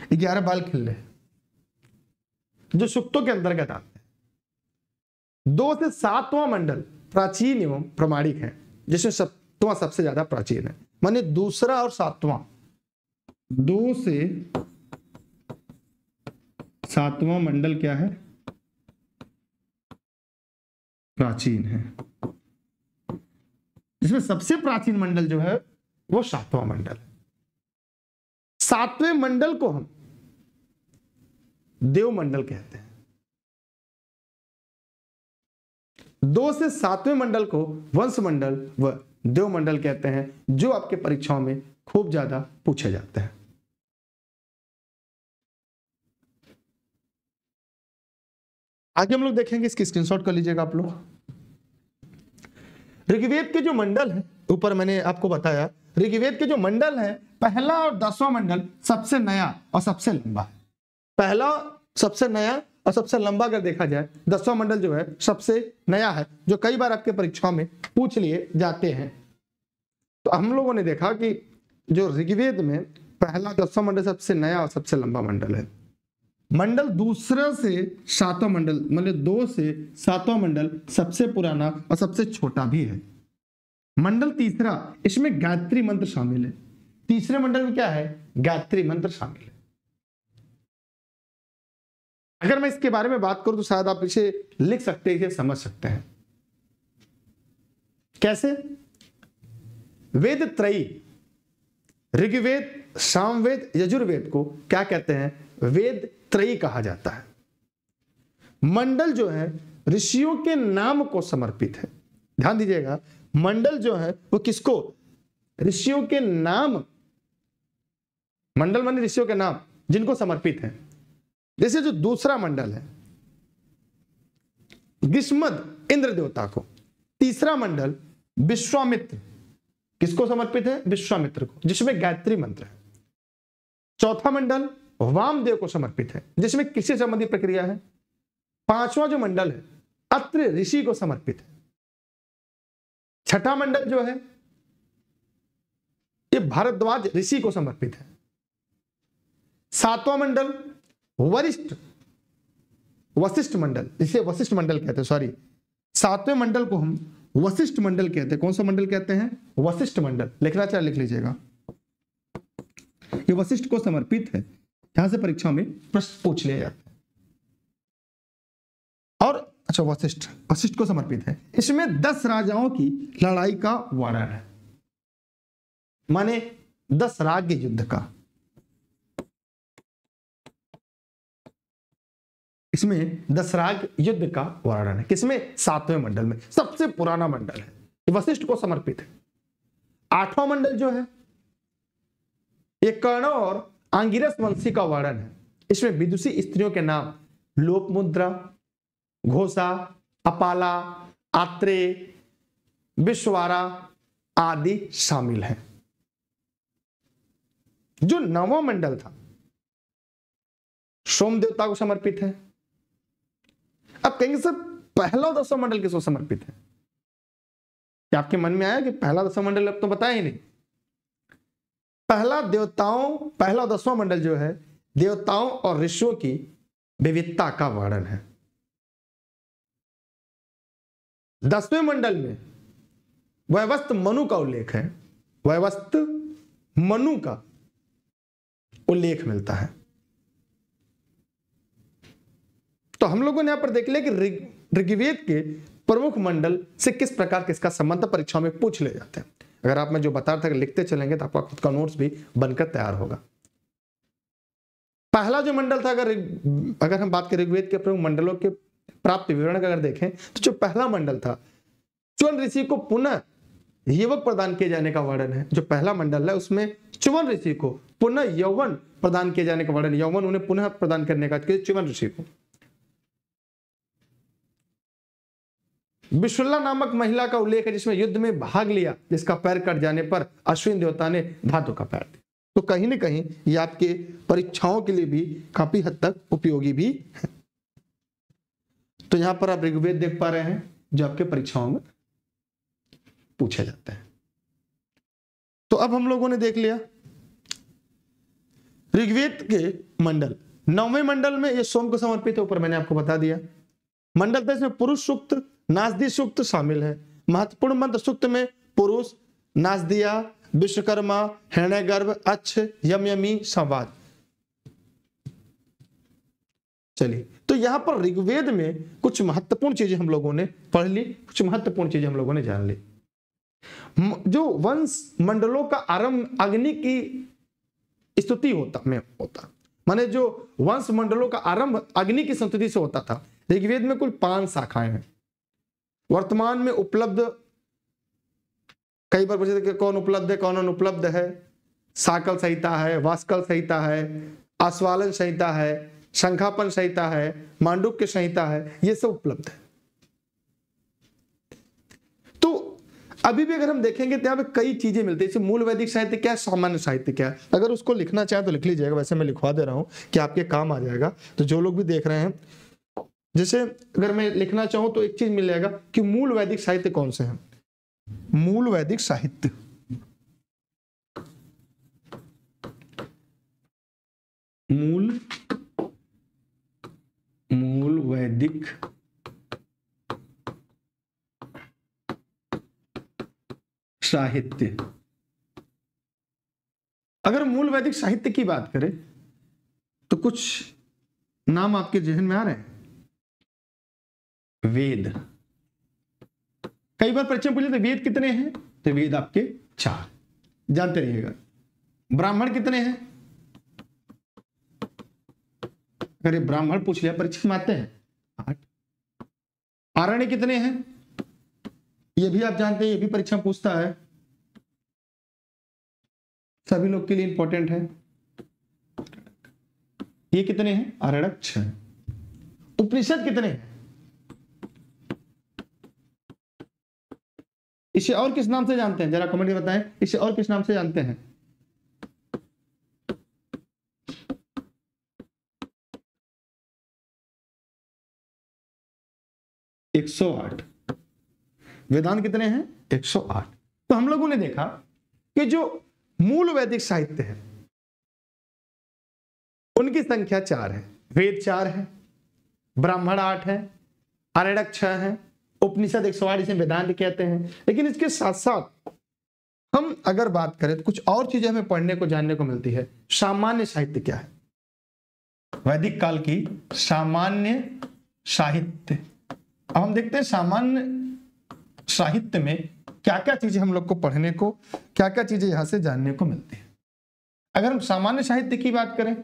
हैं ग्यारह बाल खिल्ले जो सुक्तों के अंतर्गत आते हैं दो से सातवां मंडल प्राचीन एवं प्रमाणिक है जिसमें सप्तवा सबसे ज्यादा प्राचीन है माने दूसरा और सातवां दो से सातवां मंडल क्या है प्राचीन है जिसमें सबसे प्राचीन मंडल जो है वो सातवां मंडल है सातवें मंडल को हम देव मंडल कहते हैं दो से सातवें मंडल को वंश मंडल व देव मंडल कहते हैं जो आपके परीक्षाओं में खूब ज्यादा पूछे जाते हैं आगे हम लोग देखेंगे इसकी स्क्रीनशॉट कर लीजिएगा आप लोग ऋग्वेद के जो मंडल है ऊपर मैंने आपको बताया ऋग्वेद के जो मंडल है पहला और दसवा मंडल सबसे नया और सबसे लंबा है पहला सबसे नया और सबसे लंबा अगर देखा जाए दसवा मंडल जो है सबसे नया है जो कई बार आपके परीक्षाओं में पूछ लिए जाते हैं तो हम लोगों ने देखा कि जो ऋग्वेद में पहला दसवा मंडल सबसे नया और सबसे लंबा मंडल है मंडल दूसरा से सातवा मंडल मतलब दो से सातवा मंडल सबसे पुराना और सबसे छोटा भी है मंडल तीसरा इसमें गायत्री मंत्र शामिल है तीसरे मंडल में क्या है गायत्री मंत्र शामिल है अगर मैं इसके बारे में बात करूं तो शायद आप इसे लिख सकते हैं समझ सकते हैं कैसे वेद त्रयी ऋग्वेद सामवेद यजुर्वेद को क्या कहते हैं वेद त्रयी कहा जाता है मंडल जो है ऋषियों के नाम को समर्पित है ध्यान दीजिएगा मंडल जो है वो किसको ऋषियों के नाम मंडल माने ऋषियों के नाम जिनको समर्पित है जैसे जो दूसरा मंडल है ग्रीष्मद इंद्र देवता को तीसरा मंडल विश्वामित्र किसको समर्पित है विश्वामित्र को जिसमें गायत्री मंत्र है चौथा मंडल वामदेव को समर्पित है जिसमें किससे संबंधित प्रक्रिया है पांचवा जो मंडल है अत्र ऋषि को समर्पित है छठा मंडल जो है ये भारद्वाज ऋषि को समर्पित है सातवां मंडल वरिष्ठ वशिष्ठ मंडल इसे वशिष्ठ मंडल कहते हैं सॉरी सातवें मंडल को हम वशिष्ठ मंडल कहते हैं कौन सा मंडल कहते हैं वशिष्ठ मंडल लिखना चाहे लिख लीजिएगा ये वशिष्ठ को समर्पित है यहां से परीक्षा में प्रश्न पूछ लिया जाता है और अच्छा वशिष्ठ वशिष्ठ को समर्पित है इसमें दस राजाओं की लड़ाई का वर्णन है माने दस राज्य युद्ध का इसमें दसराग युद्ध का वर्णन है किसमें सातवें मंडल में सबसे पुराना मंडल है वशिष्ठ को समर्पित है आठवां मंडल जो है ये कर्ण और आंगिरस वंशी का वर्णन है इसमें विदुषी स्त्रियों के नाम लोपमुद्रा घोषा अपाला आत्रे विश्वारा आदि शामिल हैं जो नवा मंडल था सोम देवता को समर्पित है अब कहेंगे सर पहला दसवा मंडल किसको समर्पित है क्या आपके मन में आया कि पहला दसवा मंडल अब तो बताया ही नहीं पहला देवताओं पहला दसवां मंडल जो है देवताओं और ऋषियों की विविधता का वर्णन है दसवें मंडल में वयवस्थ मनु का उल्लेख है वयवस्थ मनु का उल्लेख मिलता है तो हम लोगों ने यहां पर देख लिया कि ऋग्वेद के प्रमुख मंडल से किस प्रकार किसका संबंध परीक्षा में पूछ ले जाते हैं अगर आप मैं जो बता रहा था लिखते चलेंगे तो आपका खुद का नोट्स भी बनकर तैयार होगा पहला जो मंडल था अगर अगर हम बात करें ऋग्वेद के प्रमुख मंडलों के प्राप्त विवरण अगर देखें तो जो पहला मंडल था चुवन ऋषि को पुनः युवक प्रदान किए जाने का वर्णन है जो पहला मंडल है उसमें चुवन ऋषि को पुनः यौवन प्रदान किए जाने का वर्णन यौवन उन्हें पुनः प्रदान करने का चुवन ऋषि को बिशुल्ला नामक महिला का उल्लेख है जिसमें युद्ध में भाग लिया जिसका पैर कट जाने पर अश्विन देवता ने धातु का पैर दिया तो कहीं ना कहीं ये आपके परीक्षाओं के लिए भी काफी हद तक उपयोगी भी है तो यहां पर आप ऋग्वेद देख पा रहे हैं जो आपके परीक्षाओं में पूछे जाते हैं तो अब हम लोगों ने देख लिया ऋग्वेद के मंडल नौवे मंडल में ये सोम को समर्पित है ऊपर मैंने आपको बता दिया मंडल दस में पुरुष सूक्त नाजदी सूक्त शामिल है महत्वपूर्ण मंत्र सूक्त में पुरुष नाजदिया विश्वकर्मा हृणय गर्भ अच्छ यमयमी संवाद चलिए तो यहां पर ऋग्वेद में कुछ महत्वपूर्ण चीजें हम लोगों ने पढ़ ली कुछ महत्वपूर्ण चीजें हम लोगों ने जान ली जो वंश मंडलों का आरंभ अग्नि की स्तुति होता में होता माने जो वंश मंडलों का आरंभ अग्नि की संतुति से होता था ऋग्वेद में कुल पांच शाखाएं हैं वर्तमान में उपलब्ध कई बार पूछे कि कौन उपलब्ध है कौन अनुपलब्ध है साकल संहिता है वास्कल संहिता है आस्वालन संहिता है शंखापन संहिता है मांडुक्य संहिता है ये सब उपलब्ध है तो अभी भी अगर हम देखेंगे तो यहाँ पे कई चीजें मिलती है मूल वैदिक साहित्य क्या है सामान्य साहित्य क्या है अगर उसको लिखना चाहे तो लिख लीजिएगा वैसे मैं लिखवा दे रहा हूं कि आपके काम आ जाएगा तो जो लोग भी देख रहे हैं जैसे अगर मैं लिखना चाहूं तो एक चीज मिल जाएगा कि मूल वैदिक साहित्य कौन से हैं मूल वैदिक साहित्य मूल मूल वैदिक साहित्य अगर मूल वैदिक साहित्य की बात करें तो कुछ नाम आपके जहन में आ रहे हैं वेद कई बार परीक्षा पूछे तो वेद कितने हैं तो वेद आपके चार जानते रहिएगा ब्राह्मण कितने हैं अरे ब्राह्मण पूछ लिया परीक्षा मानते आते हैं आठ आरण्य कितने हैं ये भी आप जानते हैं ये भी परीक्षा पूछता है सभी लोग के लिए इंपॉर्टेंट है ये कितने हैं अरणक छह उपनिषद कितने हैं इसे और किस नाम से जानते हैं जरा कमेंट में बताएं इसे और किस नाम से जानते हैं एक सौ आठ वेदांत कितने हैं एक सौ आठ तो हम लोगों ने देखा कि जो मूल वैदिक साहित्य है उनकी संख्या चार है वेद चार है ब्राह्मण आठ है अरेडक छह है उपनिषद एक सवार इसे वेदांत कहते हैं लेकिन इसके साथ साथ हम अगर बात करें तो कुछ और चीजें हमें पढ़ने को जानने को मिलती है सामान्य साहित्य क्या है वैदिक काल की सामान्य साहित्य अब हम देखते हैं सामान्य साहित्य में क्या क्या चीजें हम लोग को पढ़ने को क्या क्या चीजें यहां से जानने को मिलती है अगर हम सामान्य साहित्य की बात करें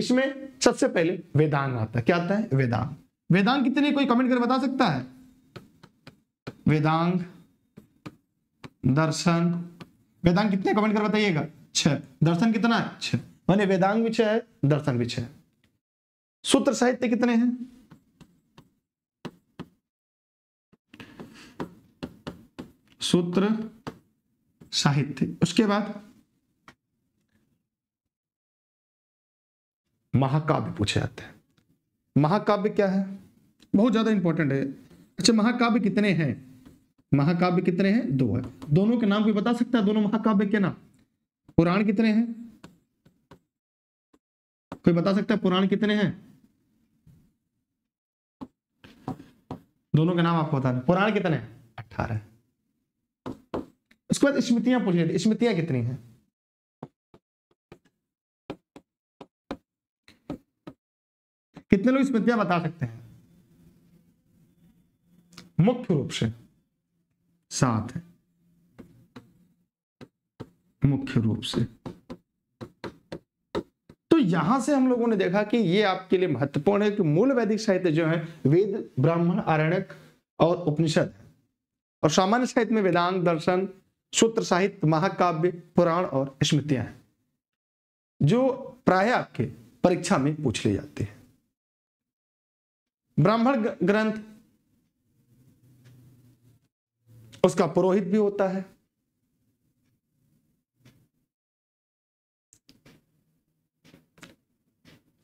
इसमें सबसे पहले वेदांग आता है क्या आता है वेदांत वेदांग कितने कोई कमेंट कर बता सकता है वेदांग दर्शन वेदांग कितने कमेंट कर बताइएगा छ दर्शन कितना है छ माने वेदांग भी है दर्शन भी है सूत्र साहित्य कितने हैं सूत्र साहित्य उसके बाद महाकाव्य पूछे जाते हैं महाकाव्य क्या है बहुत ज्यादा इंपॉर्टेंट है अच्छा महाकाव्य कितने हैं महाकाव्य कितने हैं दो है दोनों के नाम कोई बता सकता है दोनों महाकाव्य के नाम पुराण कितने हैं कोई बता सकता है पुराण कितने हैं दोनों के नाम आपको बता दें पुराण कितने हैं अठारह उसके बाद स्मृतियां पूछ स्मृतियां कितनी हैं कितने लोग स्मृतियां बता सकते हैं मुख्य रूप से सात है मुख्य रूप से तो यहां से हम लोगों ने देखा कि ये आपके लिए महत्वपूर्ण है कि मूल वैदिक साहित्य जो है वेद ब्राह्मण आरण्यक और उपनिषद है और सामान्य साहित्य में वेदांग दर्शन सूत्र साहित्य महाकाव्य पुराण और स्मृतियां हैं जो प्राय आपके परीक्षा में पूछ ले जाते हैं ब्राह्मण ग्रंथ उसका पुरोहित भी होता है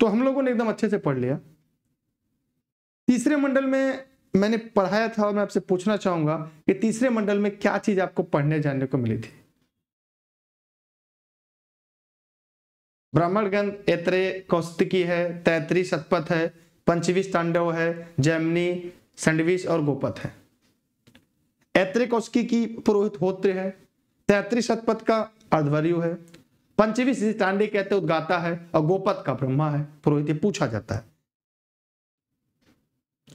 तो हम लोगों ने एकदम अच्छे से पढ़ लिया तीसरे मंडल में मैंने पढ़ाया था और मैं आपसे पूछना चाहूंगा कि तीसरे मंडल में क्या चीज आपको पढ़ने जानने को मिली थी ब्राह्मण ग्रंथ एत्रे कौस्तिकी है तैतरी शतपथ है पंचवीस तांडव है जैमनी संडवीस और गोपथ है एत्रिकोस्की की पुरोहित होत्र है तैतरी शतपथ का अर्धवर्यु है पंचवी श्री तांडे कहते उद्गाता है और गोपत का ब्रह्मा है पुरोहित पूछा जाता है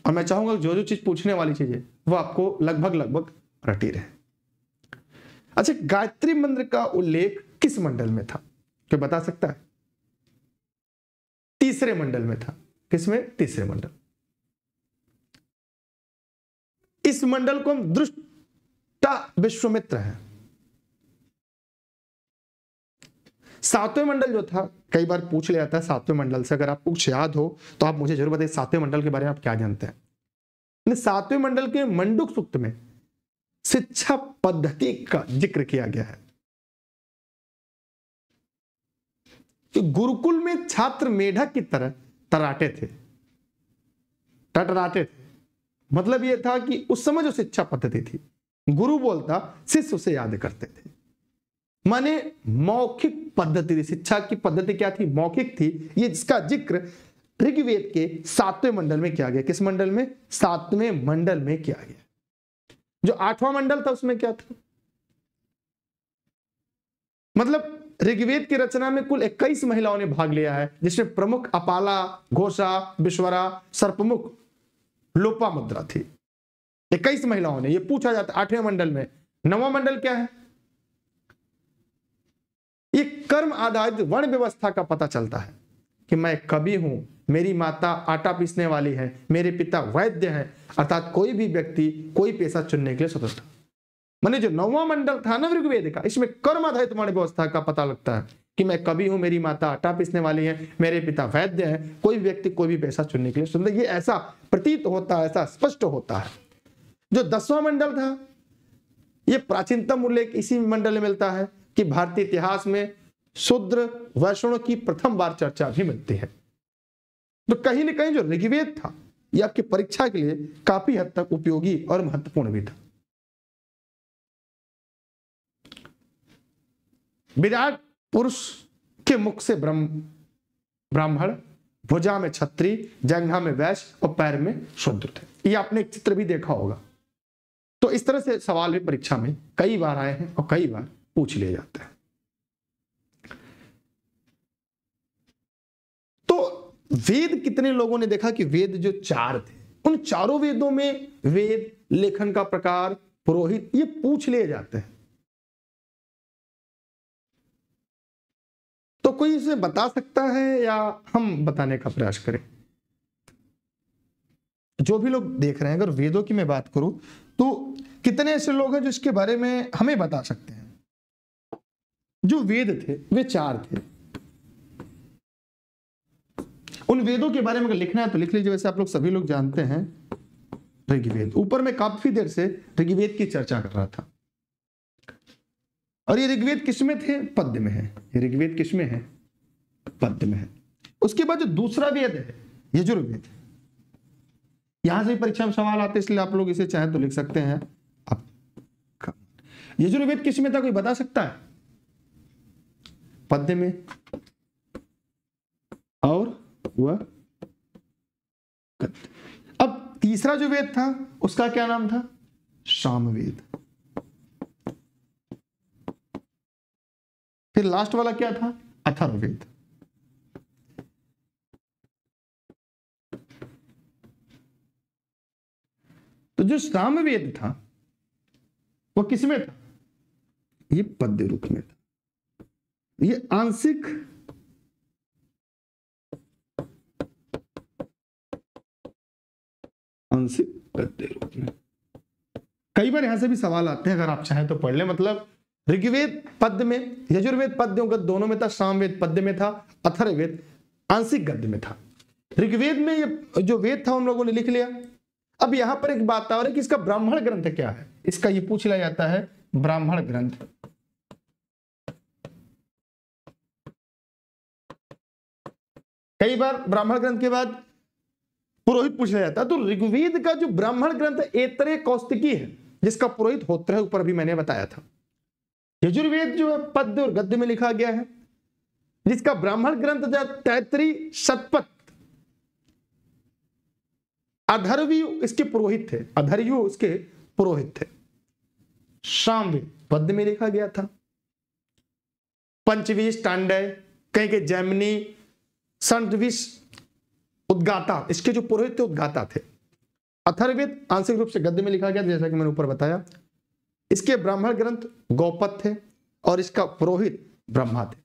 और मैं चाहूंगा जो जो चीज पूछने वाली चीज है वो आपको लगभग लगभग रटी रहे अच्छा गायत्री मंत्र का उल्लेख किस मंडल में था क्या बता सकता है तीसरे मंडल में था किसमें तीसरे मंडल इस मंडल को हम दृष्टा विश्वमित्र हैं सातवें मंडल जो था कई बार पूछ लिया था सातवें मंडल से अगर आपको कुछ याद हो तो आप मुझे जरूर बताइए सातवें मंडल के बारे में आप क्या जानते हैं सातवें मंडल के मंडुक सूक्त में शिक्षा पद्धति का जिक्र किया गया है कि गुरुकुल में छात्र मेढक की तरह तराटे थे टटराटे थे मतलब यह था कि उस समय जो शिक्षा पद्धति थी गुरु बोलता शिष्य उसे याद करते थे माने मौखिक पद्धति थी शिक्षा की पद्धति क्या थी मौखिक थी ये जिसका जिक्र ऋग्वेद के सातवें मंडल में किया गया किस मंडल में सातवें मंडल में किया गया जो आठवां मंडल था उसमें क्या था मतलब ऋग्वेद की रचना में कुल 21 महिलाओं ने भाग लिया है जिसमें प्रमुख अपाला घोषा विश्वरा सर्पमुख लोपा मुद्रा थी इक्कीस महिलाओं ने यह पूछा जाता आठवें मंडल में नवा मंडल क्या है ये कर्म आधारित वर्ण व्यवस्था का पता चलता है कि मैं कवि हूं मेरी माता आटा पीसने वाली है मेरे पिता वैद्य हैं अर्थात कोई भी व्यक्ति कोई पैसा चुनने के लिए स्वतंत्र मैंने जो नवा मंडल था ना ऋग्वेद का इसमें कर्म आधारित वर्ण व्यवस्था का पता लगता है कि मैं कभी हूं मेरी माता आटा पीसने वाली है मेरे पिता वैद्य है कोई व्यक्ति कोई भी पैसा चुनने के लिए सुनते ये ऐसा प्रतीत होता है ऐसा स्पष्ट होता है जो दसवां मंडल था ये प्राचीनतम उल्लेख इसी मंडल में मिलता है कि भारतीय इतिहास में शुद्र वैष्णव की प्रथम बार चर्चा भी मिलती है तो कहीं ना कहीं जो ऋग्वेद था यह आपकी परीक्षा के लिए काफी हद तक उपयोगी और महत्वपूर्ण भी था विराट पुरुष के मुख से ब्रह्म ब्राह्मण भुजा में छत्री जंघा में वैश्य और पैर में शुद्र थे ये आपने एक चित्र भी देखा होगा तो इस तरह से सवाल भी परीक्षा में कई बार आए हैं और कई बार पूछ लिए जाते हैं तो वेद कितने लोगों ने देखा कि वेद जो चार थे उन चारों वेदों में वेद लेखन का प्रकार पुरोहित ये पूछ लिए जाते हैं तो कोई इसे बता सकता है या हम बताने का प्रयास करें जो भी लोग देख रहे हैं अगर वेदों की मैं बात करूं तो कितने ऐसे लोग हैं जो इसके बारे में हमें बता सकते हैं जो वेद थे वे चार थे उन वेदों के बारे में अगर लिखना है तो लिख लीजिए वैसे आप लोग सभी लोग जानते हैं ऋग्वेद ऊपर में काफी देर से ऋग्वेद की चर्चा कर रहा था और ये ऋग्वेद किसमें थे पद्य में है ऋग्वेद किसमें है पद्य में है उसके बाद जो दूसरा वेद है यजुर्वेद यहां से परीक्षा में सवाल आते इसलिए आप लोग इसे चाहे तो लिख सकते हैं यजुर्वेद किस में था कोई बता सकता है पद्य में और वह अब तीसरा जो वेद था उसका क्या नाम था सामवेद फिर लास्ट वाला क्या था अथर्ववेद तो जो सामवेद था वो किसमें था ये पद्य रूप में था ये आंशिक आंशिक पद्य रूप में कई बार यहां से भी सवाल आते हैं अगर आप चाहें तो पढ़ लें मतलब ऋग्वेद पद्य में यजुर्वेद पद्यों का दोनों में था सामवेद पद्य में था अथर्वेद आंशिक गद्य में था ऋग्वेद में ये जो वेद था हम लोगों ने लिख लिया अब यहां पर एक बात आ रही है कि इसका ब्राह्मण ग्रंथ क्या है इसका ये पूछ लिया जाता है ब्राह्मण ग्रंथ कई बार ब्राह्मण ग्रंथ के बाद पुरोहित पूछा जाता है तो ऋग्वेद का जो ब्राह्मण ग्रंथ एतरे कौस्तिकी है जिसका पुरोहित होत्र है ऊपर भी मैंने बताया था यजुर्वेद जो है पद्य और गद्य में लिखा गया है जिसका ब्राह्मण ग्रंथ तैतरी शतपथ अधर्वी इसके पुरोहित थे अधर्यु उसके पुरोहित थे शाम्य पद्य में लिखा गया था पंचवीस टांडय कहीं के जैमिनी संतविश उद्गाता इसके जो पुरोहित थे उद्गाता थे अथर्वेद आंशिक रूप से गद्य में लिखा गया जैसा कि मैंने ऊपर बताया इसके ब्राह्मण ग्रंथ गौपत थे और इसका पुरोहित ब्रह्मा थे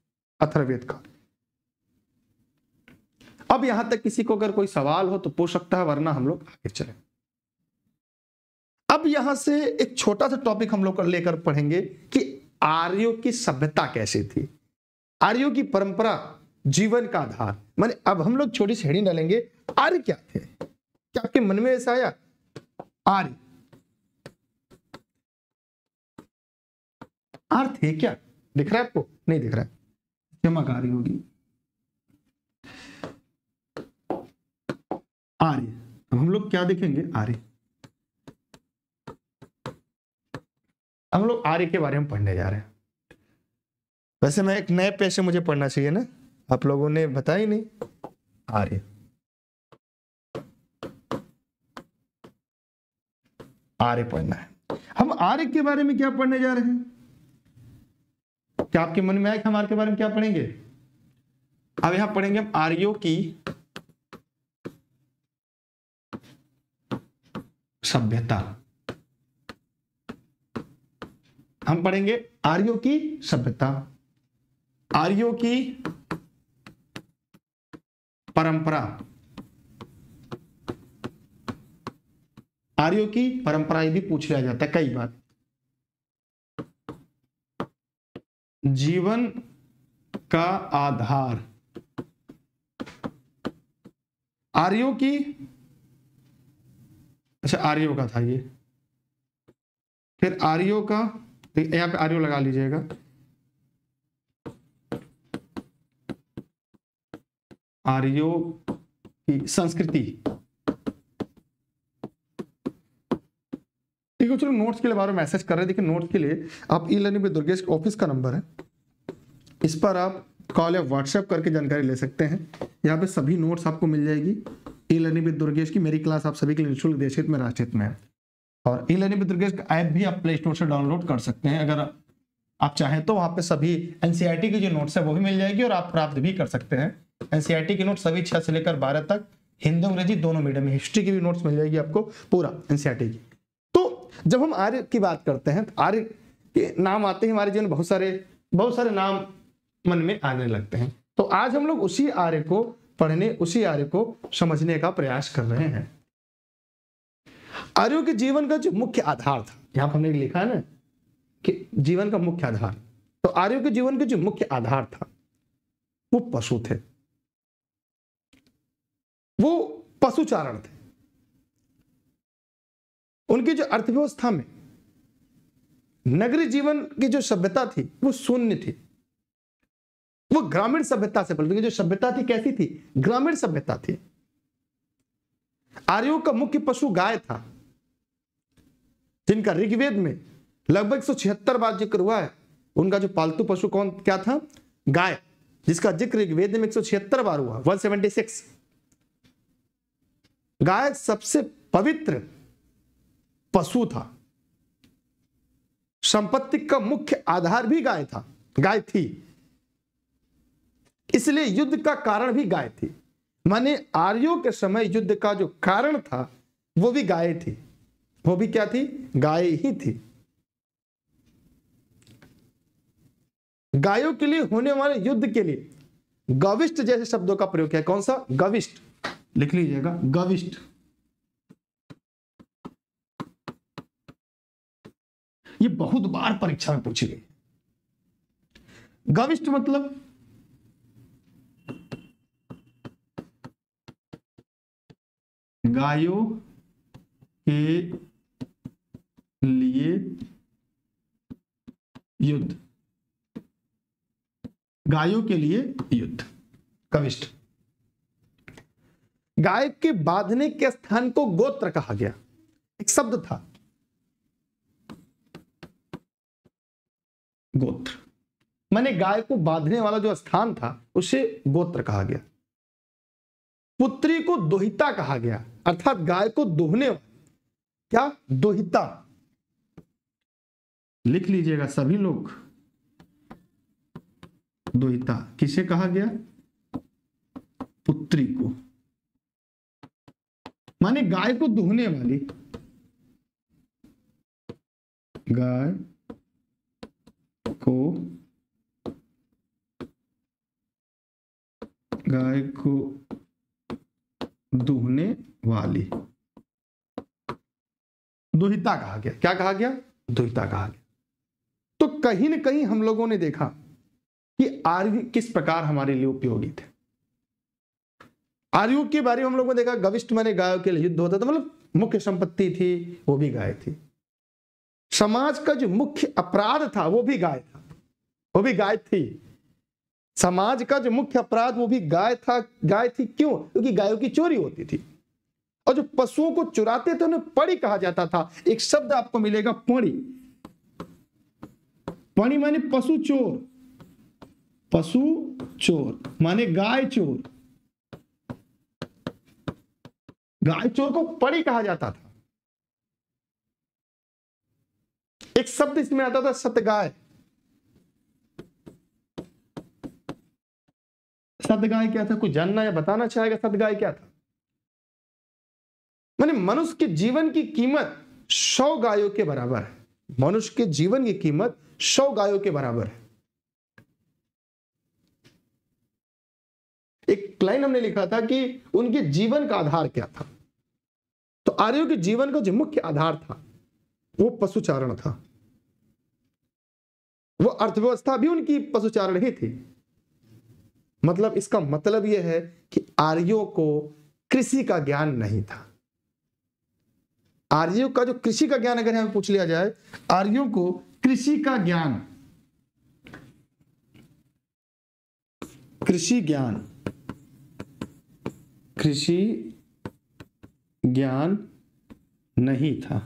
अथर्वेद का अब यहां तक किसी को अगर कोई सवाल हो तो पूछ सकता है वरना हम लोग आगे चले अब यहां से एक छोटा सा टॉपिक हम लोग लेकर पढ़ेंगे कि आर्यो की सभ्यता कैसी थी आर्यो की परंपरा जीवन का आधार माने अब हम लोग छोटी सी हेडी डालेंगे आर्य क्या थे क्या आपके मन में ऐसा आया आर्य अर्थ है क्या दिख रहा है आपको नहीं दिख रहा है चमक आ रही होगी आर्य अब हम लोग क्या देखेंगे आर्य हम लोग आर्य के बारे में पढ़ने जा रहे हैं वैसे मैं एक नए पेज से मुझे पढ़ना चाहिए ना आप लोगों ने बताया ही नहीं आर्य आर्य पढ़ना है हम आर्य के बारे में क्या पढ़ने जा रहे हैं क्या आपके मन में आए हमारे के बारे में क्या पढ़ेंगे अब यहां पढ़ेंगे हम आर्यो की सभ्यता हम पढ़ेंगे आर्यो की सभ्यता आर्यो की परंपरा आर्यो की परंपरा भी पूछ लिया जाता है कई बार जीवन का आधार आर्यो की अच्छा आर्यो का था ये फिर आर्यो का यहां पे आर्यो लगा लीजिएगा आर्यो की संस्कृति ठीक है चलो नोट्स के लिए बारे में मैसेज कर रहे देखिए नोट के लिए आप ई लर्निंग पे दुर्गेश ऑफिस का नंबर है इस पर आप कॉल या व्हाट्सएप करके जानकारी ले सकते हैं यहाँ पे सभी नोट्स आपको मिल जाएगी ई लर्निंग पे दुर्गेश की मेरी क्लास आप सभी के लिए निःशुल्क देशित में राष्ट्रित में है और ई लर्निंग पे दुर्गेश का ऐप भी आप प्ले स्टोर से डाउनलोड कर सकते हैं अगर आप चाहें तो वहाँ पे सभी एनसीईआरटी e की जो नोट्स है वो भी मिल जाएगी और आप प्राप्त भी कर सकते हैं एनसीईआरटी की नोट सभी छह से लेकर बारह तक हिंदी अंग्रेजी दोनों मीडियम में हिस्ट्री की भी नोट्स मिल जाएगी आपको पूरा एनसीईआरटी e की जब हम आर्य की बात करते हैं तो आर्य के नाम आते ही हमारे जीवन बहुत सारे बहुत सारे नाम मन में आने लगते हैं तो आज हम लोग उसी आर्य को पढ़ने उसी आर्य को समझने का प्रयास कर रहे हैं आर्यों के जीवन का जो मुख्य आधार था यहां पर हमने लिखा है ना कि जीवन का मुख्य आधार तो आर्यों के जीवन का जो मुख्य आधार था वो पशु थे वो पशुचारण थे उनकी जो अर्थव्यवस्था में नगरी जीवन की जो सभ्यता थी वो शून्य थी वो ग्रामीण सभ्यता से बल्कि जो सभ्यता थी कैसी थी ग्रामीण सभ्यता थी आर्यों का मुख्य पशु गाय था जिनका ऋग्वेद में लगभग एक सौ छिहत्तर बार जिक्र हुआ है उनका जो पालतू पशु कौन क्या था गाय जिसका जिक्र ऋग्वेद में एक सौ छिहत्तर बार हुआ 176 गाय सबसे पवित्र पशु था संपत्ति का मुख्य आधार भी गाय था गाय थी इसलिए युद्ध का कारण भी गाय थी माने आर्यों के समय युद्ध का जो कारण था वो भी गाय थी वो भी क्या थी गाय ही थी गायों के लिए होने वाले युद्ध के लिए गविष्ट जैसे शब्दों का प्रयोग है कौन सा गविष्ट लिख लीजिएगा गविष्ट ये बहुत बार परीक्षा में पूछी गई गविष्ट मतलब गायों के लिए युद्ध गायों के लिए युद्ध कविष्ठ गाय के बांधने के स्थान को गोत्र कहा गया एक शब्द था गोत्र माने गाय को बांधने वाला जो स्थान था उसे गोत्र कहा गया पुत्री को दोहिता कहा गया अर्थात गाय को दोहने वाली क्या दोहिता लिख लीजिएगा सभी लोग दोहिता किसे कहा गया पुत्री को माने गाय को दोहने वाली गाय को गाय को दूहने वाली दुहिता कहा गया क्या कहा गया दुहिता कहा गया तो कहीं ना कहीं हम लोगों ने देखा कि आर्य किस प्रकार हमारे लिए उपयोगी थे आर्यु के बारे में हम लोगों ने देखा गविष्ट मैंने गायों के लिए युद्ध होता था मतलब मुख्य संपत्ति थी वो भी गाय थी समाज का जो मुख्य अपराध था वो भी गाय था वो भी गाय थी समाज का जो मुख्य अपराध वो भी गाय था गाय थी क्यों क्योंकि गायों की चोरी होती थी और जो पशुओं को चुराते थे उन्हें पड़ी कहा जाता था एक शब्द आपको मिलेगा पड़ी पड़ी माने पशु चोर पशु चोर माने गाय चोर गाय चोर को पड़ी कहा जाता था एक शब्द इसमें आता था सतगाय सतगाय क्या था कुछ जानना या बताना चाहेगा सतगाय क्या था मैंने मनुष्य के जीवन की कीमत सौ गायों के बराबर है मनुष्य के जीवन की कीमत सौ गायों के बराबर है एक क्लाइन हमने लिखा था कि उनके जीवन का आधार क्या था तो आर्यों के जीवन का जो मुख्य आधार था वो पशुचारण था वो अर्थव्यवस्था भी उनकी पशुचारण ही थी मतलब इसका मतलब यह है कि आर्यों को कृषि का ज्ञान नहीं था आर्यों का जो कृषि का ज्ञान अगर हमें पूछ लिया जाए आर्यों को कृषि का ज्ञान कृषि ज्ञान कृषि ज्ञान नहीं था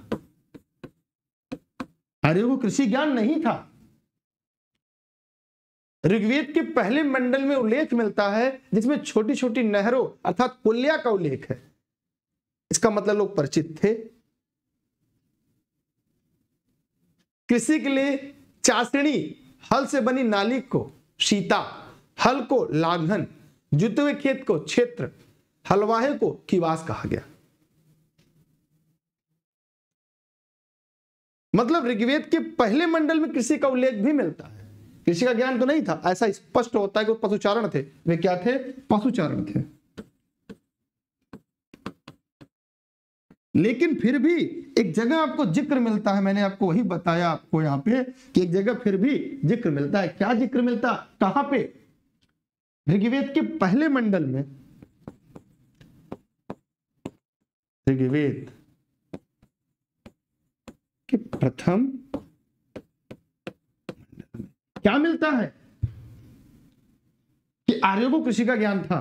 आर्यों को कृषि ज्ञान नहीं था ऋग्वेद के पहले मंडल में उल्लेख मिलता है जिसमें छोटी छोटी नहरों अर्थात कुल्या का उल्लेख है इसका मतलब लोग परिचित थे कृषि के लिए चाशिणी हल से बनी नाली को सीता हल को लाघन जुते हुए खेत को क्षेत्र हलवाहे को किवास कहा गया मतलब ऋग्वेद के पहले मंडल में कृषि का उल्लेख भी मिलता है कृषि का ज्ञान तो नहीं था ऐसा स्पष्ट होता है कि पशुचारण थे वे क्या थे पशुचारण थे लेकिन फिर भी एक जगह आपको जिक्र मिलता है मैंने आपको वही बताया आपको यहां पे कि एक जगह फिर भी जिक्र मिलता है क्या जिक्र मिलता कहां पे ऋग्वेद के पहले मंडल में ऋग्वेद के प्रथम क्या मिलता है कि आर्यों को कृषि का ज्ञान था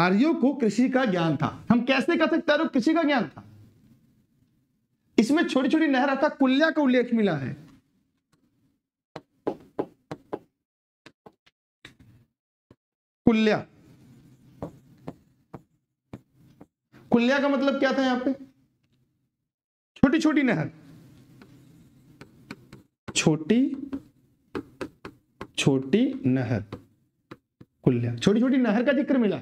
आर्यो को कृषि का ज्ञान था हम कैसे कह सकते आर्यो कृषि का ज्ञान था इसमें छोटी छोटी नहर आता कुल्या का उल्लेख मिला है कुल्या कुल्या का मतलब क्या था यहां पे छोटी छोटी नहर छोटी छोटी नहर कुल्या छोटी छोटी नहर का जिक्र मिला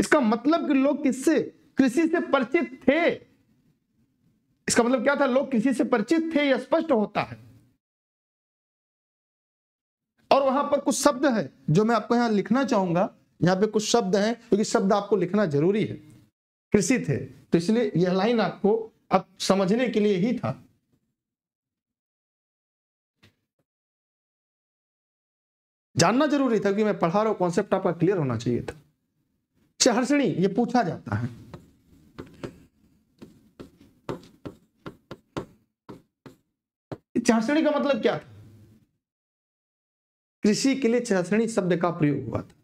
इसका मतलब कि लोग किससे कृषि से परिचित थे इसका मतलब क्या था लोग कृषि से परिचित थे यह स्पष्ट होता है और वहां पर कुछ शब्द है जो मैं आपको यहां लिखना चाहूंगा यहाँ पे कुछ शब्द हैं क्योंकि शब्द आपको लिखना जरूरी है कृषि थे तो इसलिए यह लाइन आपको अब समझने के लिए ही था जानना जरूरी था कि मैं पढ़ा रहा हूं कॉन्सेप्ट आपका क्लियर होना चाहिए था चहर्षणी ये पूछा जाता है चहर्षणी का मतलब क्या था कृषि के लिए चहर्षणी शब्द का प्रयोग हुआ था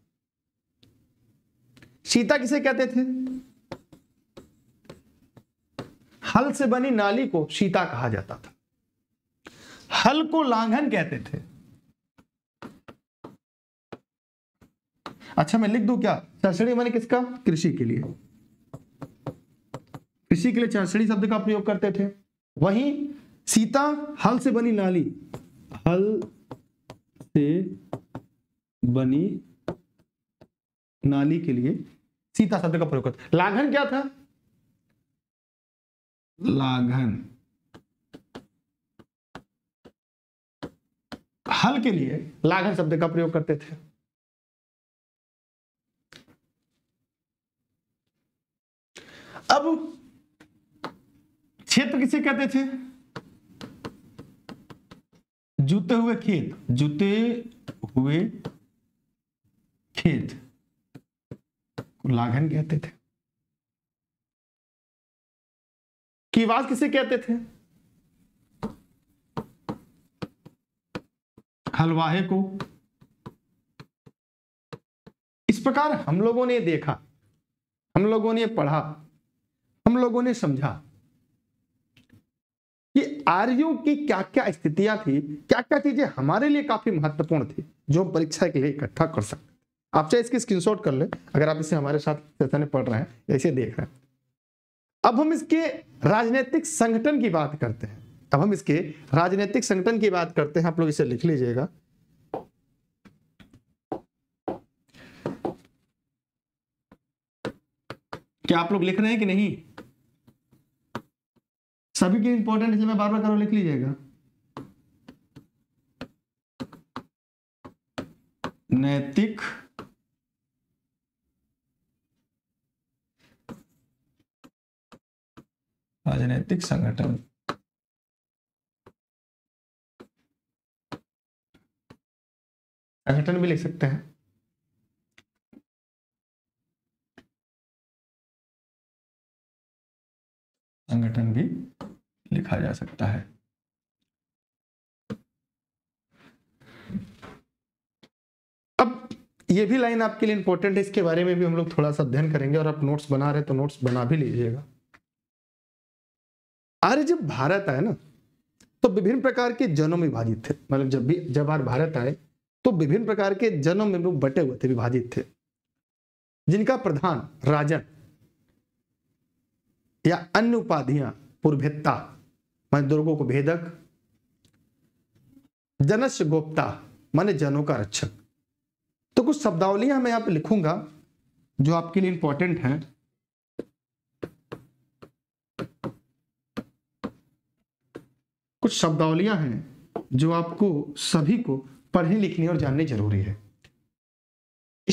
सीता किसे कहते थे हल से बनी नाली को सीता कहा जाता था हल को लांघन कहते थे अच्छा मैं लिख दू क्या चाषड़ी मैंने किसका कृषि के लिए कृषि के लिए चाषड़ी शब्द का प्रयोग करते थे वहीं सीता हल से बनी नाली हल से बनी नाली के लिए सीता शब्द का प्रयोग करते लाघन क्या था लाघन हल के लिए लाघन शब्द का प्रयोग करते थे अब क्षेत्र किसे कहते थे जूते हुए खेत जूते हुए खेत लाघन कहते थे कीवास किसे कहते थे हलवाहे को इस प्रकार हम लोगों ने देखा हम लोगों ने पढ़ा हम लोगों ने समझा कि आर्यों की क्या क्या स्थितियां थी क्या क्या चीजें हमारे लिए काफी महत्वपूर्ण थी जो हम परीक्षा के लिए इकट्ठा कर सकते आप चाहे इसकी स्क्रीनशॉट कर ले अगर आप इसे हमारे साथ सेशन पढ़ रहे हैं ऐसे देख रहे हैं अब हम इसके राजनीतिक संगठन की बात करते हैं अब हम इसके राजनीतिक संगठन की बात करते हैं आप लोग इसे लिख लीजिएगा क्या आप लोग लिख रहे हैं कि नहीं सभी की इंपॉर्टेंट इसलिए मैं बार बार करो लिख लीजिएगा नैतिक राजनैतिक संगठन संगठन भी लिख सकते हैं संगठन भी लिखा जा सकता है अब ये भी लाइन आपके लिए इंपॉर्टेंट है इसके बारे में भी हम लोग थोड़ा सा अध्ययन करेंगे और आप नोट्स बना रहे तो नोट्स बना भी लीजिएगा आर्य जब भारत आए ना तो विभिन्न प्रकार के जनों में विभाजित थे मतलब जब भी जब आर भारत आए तो विभिन्न प्रकार के जनों में लोग बटे हुए थे विभाजित थे जिनका प्रधान राजन या अन्य उपाधियां पूर्वेत्ता मान दुर्गों को भेदक जनस्य गोप्ता माने जनों का रक्षक तो कुछ शब्दावलियां मैं यहां पे लिखूंगा जो आपके लिए इंपॉर्टेंट हैं कुछ शब्दावलियां हैं जो आपको सभी को पढ़ने लिखने और जानने जरूरी है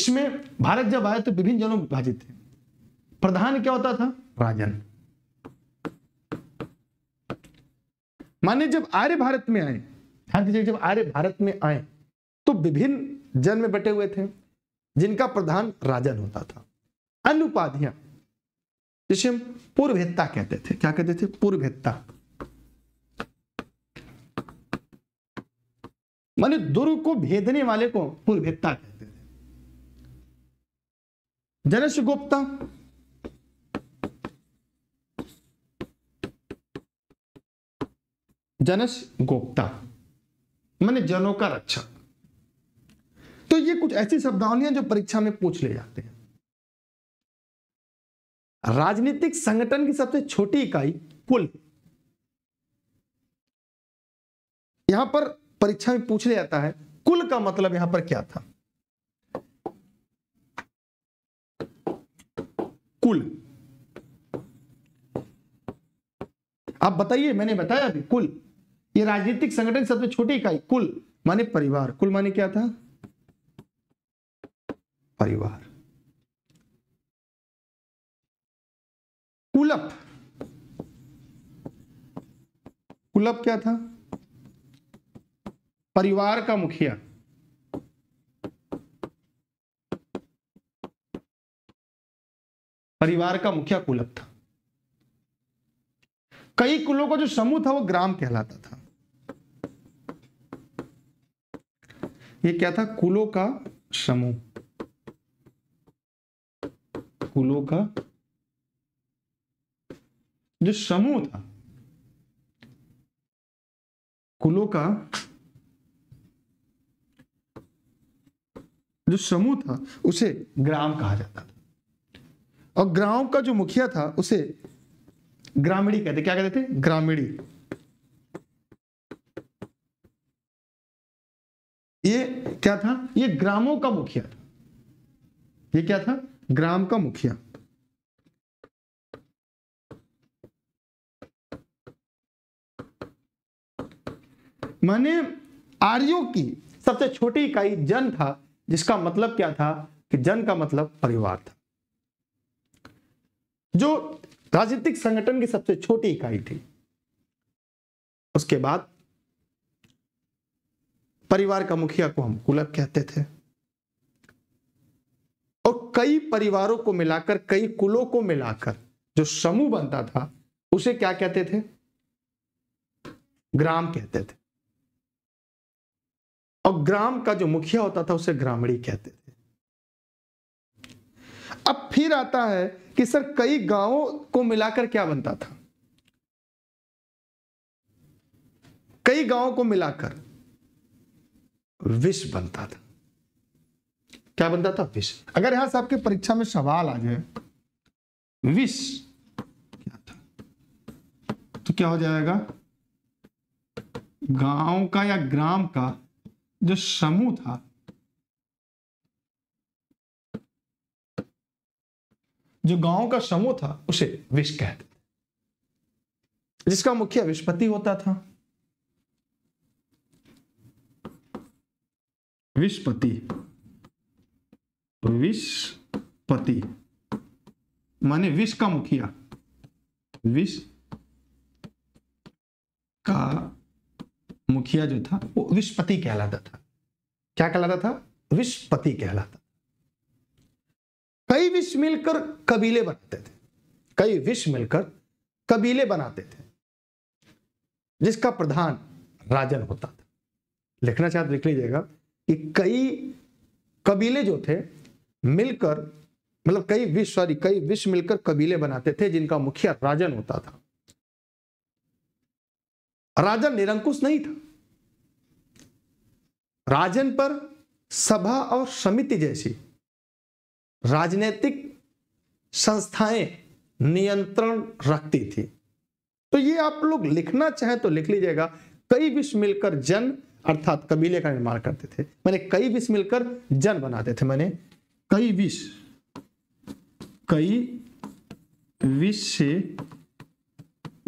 इसमें भारत जब आया तो विभिन्न जनों विभाजित थे प्रधान क्या होता था राजन माने जब आर्य भारत में आए ध्यान दीजिए जब आर्य भारत में आए तो विभिन्न जन में बटे हुए थे जिनका प्रधान राजन होता था अनुपाधिया जिसे हम पूर्वभेदता कहते थे क्या कहते थे पूर्वभेदता माने दुर्ग को भेदने वाले को कुलभेत्ता कहते थे जनश गुप्ता जनस गुप्ता माने जनों का रक्षक तो ये कुछ ऐसी शब्दावलियां जो परीक्षा में पूछ ले जाते हैं राजनीतिक संगठन की सबसे छोटी इकाई कुल यहां पर परीक्षा में पूछ लिया जाता है कुल का मतलब यहां पर क्या था कुल आप बताइए मैंने बताया अभी कुल ये राजनीतिक संगठन सबसे छोटी इकाई कुल माने परिवार कुल माने क्या था परिवार कुलप कुलप क्या था परिवार का मुखिया परिवार का मुखिया कुलप था कई कुलों का जो समूह था वो ग्राम कहलाता था ये क्या था कुलों का समूह कुलों का जो समूह था कुलों का जो समूह था उसे ग्राम कहा जाता था और ग्राम का जो मुखिया था उसे ग्रामीणी कहते क्या कहते थे ग्रामीणी ये क्या था ये ग्रामों का मुखिया था ये क्या था ग्राम का मुखिया माने आर्यों की सबसे छोटी इकाई जन था जिसका मतलब क्या था कि जन का मतलब परिवार था जो राजनीतिक संगठन की सबसे छोटी इकाई थी उसके बाद परिवार का मुखिया को हम कुलप कहते थे और कई परिवारों को मिलाकर कई कुलों को मिलाकर जो समूह बनता था उसे क्या कहते थे ग्राम कहते थे और ग्राम का जो मुखिया होता था उसे ग्रामणी कहते थे अब फिर आता है कि सर कई गांवों को मिलाकर क्या बनता था कई गांवों को मिलाकर विष बनता था क्या बनता था विष अगर यहां से आपके परीक्षा में सवाल आ जाए विष क्या था तो क्या हो जाएगा गांव का या ग्राम का जो समूह था जो गांव का समूह था उसे विष कहते जिसका मुखिया विष्पति होता था विष्पति विष्पति माने विष का मुखिया विष का मुखिया जो था वो विश्वपति कहलाता था क्या कहलाता था विश्वपति कहलाता कई विश्व मिलकर कबीले बनाते थे कई विश्व मिलकर कबीले बनाते थे जिसका प्रधान राजन होता था लिखना चाहते तो लिख लीजिएगा कि कई कबीले जो थे मिलकर मतलब कई विश्व सॉरी कई विश्व मिलकर कबीले बनाते थे जिनका मुखिया राजन होता था राजा निरंकुश नहीं था राजन पर सभा और समिति जैसी राजनीतिक संस्थाएं नियंत्रण रखती थी तो ये आप लोग लिखना चाहें तो लिख लीजिएगा कई विश्व मिलकर जन अर्थात कबीले का निर्माण करते थे मैंने कई विश्व मिलकर जन बनाते थे मैंने कई विष कई विश्व से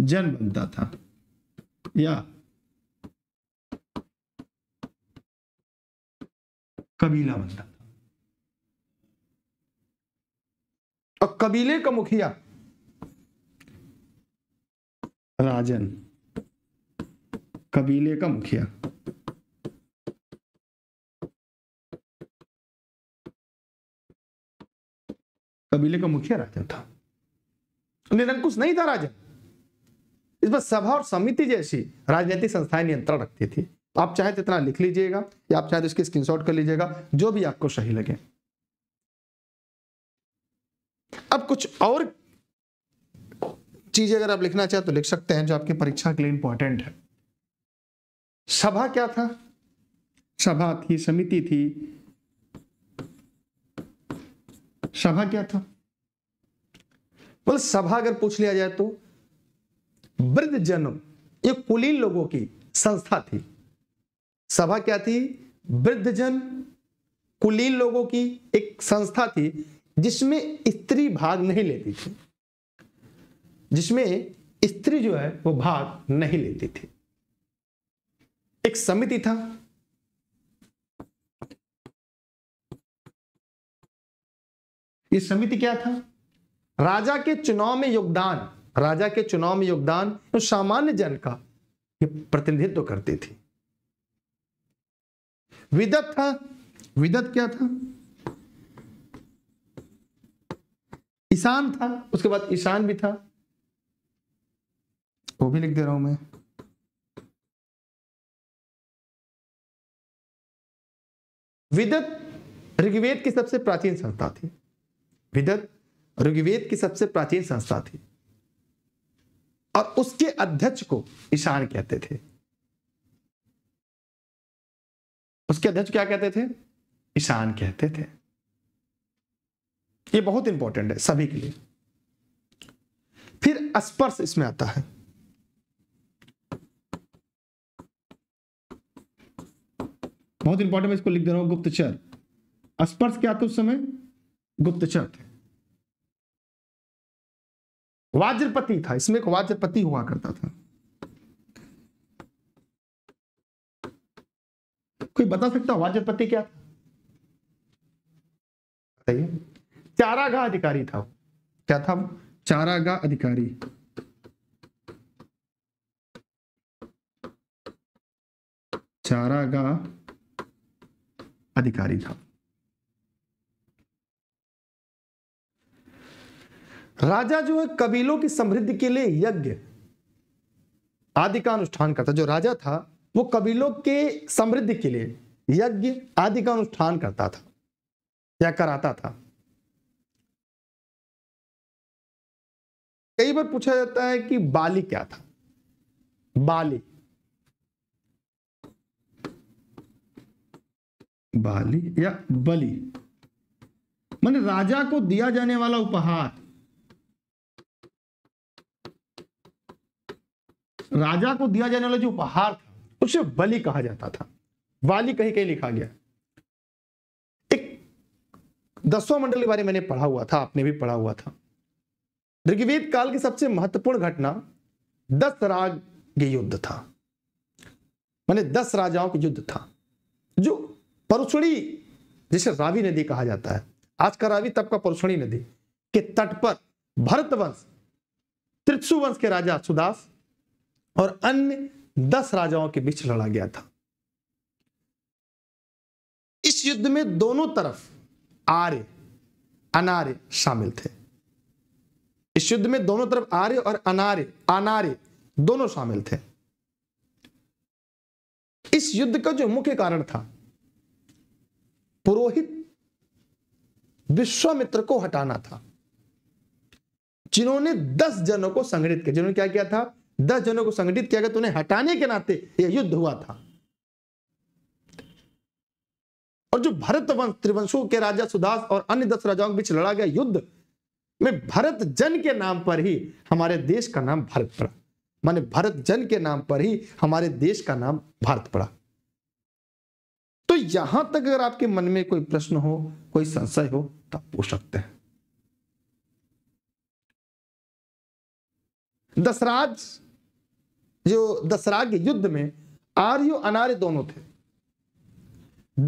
जन बनता था या कबीला बनता था और कबीले का मुखिया राजन कबीले का मुखिया कबीले का मुखिया राजन था निरंकुश नहीं था राजन इसमें सभा और समिति जैसी राजनीतिक संस्थाएं नियंत्रण रखती थी आप चाहे तो इतना लिख लीजिएगा या आप चाहे तो इसकी स्क्रीनशॉट कर लीजिएगा जो भी आपको सही लगे अब कुछ और चीजें अगर आप लिखना चाहे तो लिख सकते हैं जो आपकी परीक्षा के लिए इंपॉर्टेंट है सभा क्या था सभा थी समिति थी सभा क्या था बोल सभा अगर पूछ लिया जाए तो वृद्ध जन ये कुलीन लोगों की संस्था थी सभा क्या थी वृद्ध जन कुलीन लोगों की एक संस्था थी जिसमें स्त्री भाग नहीं लेती थी जिसमें स्त्री जो है वो भाग नहीं लेती थी एक समिति था ये समिति क्या था राजा के चुनाव में योगदान राजा के चुनाव में योगदान तो सामान्य जन का प्रतिनिधित्व करती थी विदत था विदत क्या था ईशान था उसके बाद ईशान भी था वो भी लिख दे रहा हूं मैं विदत ऋग्वेद की सबसे प्राचीन संस्था थी विदत ऋग्वेद की सबसे प्राचीन संस्था थी और उसके अध्यक्ष को ईशान कहते थे उसके अध्यक्ष क्या कहते थे ईशान कहते थे ये बहुत इंपॉर्टेंट है सभी के लिए फिर स्पर्श इसमें आता है बहुत इंपॉर्टेंट मैं इसको लिख दे रहा हूं गुप्तचर स्पर्श क्या थे उस समय गुप्तचर थे वाज्रपति था इसमें एक वाज्रपति हुआ करता था कोई बता सकता वाज्रपति क्या था बताइए चारागाह अधिकारी था क्या था चारागाह अधिकारी चारागाह अधिकारी था राजा जो है कबीलों की समृद्धि के लिए यज्ञ आदि का अनुष्ठान करता जो राजा था वो कबीलों के समृद्धि के लिए यज्ञ आदि का अनुष्ठान करता था या कराता था कई बार पूछा जाता है कि बाली क्या था बाली बाली या बली मैंने राजा को दिया जाने वाला उपहार राजा को दिया जाने वाला जो उपहार था उसे बलि कहा जाता था वाली कहीं कहीं लिखा गया एक दसवां मंडल के बारे में मैंने पढ़ा हुआ था आपने भी पढ़ा हुआ था ऋग्वेद काल की सबसे महत्वपूर्ण घटना दस राग के युद्ध था मैंने दस राजाओं का युद्ध था जो परुषणी जिसे रावी नदी कहा जाता है आज का रावी तब का परुषणी नदी के तट पर भरतवंश त्रिशुवंश के राजा सुदास और अन्य दस राजाओं के बीच लड़ा गया था इस युद्ध में दोनों तरफ आर्य अनार्य शामिल थे इस युद्ध में दोनों तरफ आर्य और अनार्य अनार्य दोनों शामिल थे इस युद्ध का जो मुख्य कारण था पुरोहित विश्वामित्र को हटाना था जिन्होंने दस जनों को संगठित किया जिन्होंने क्या किया था दस जनों को संगठित किया गया तो उन्हें हटाने के नाते यह युद्ध हुआ था और जो भरत वंश त्रिवंशों के राजा सुदास और अन्य दस राजाओं के बीच लड़ा गया युद्ध में भरत जन के नाम पर ही हमारे देश का नाम भारत पड़ा माने भरत जन के नाम पर ही हमारे देश का नाम भारत पड़ा तो यहां तक अगर आपके मन में कोई प्रश्न हो कोई संशय हो तो आप पूछ सकते हैं दसराज जो दसरा के युद्ध में आर्य अनार्य दोनों थे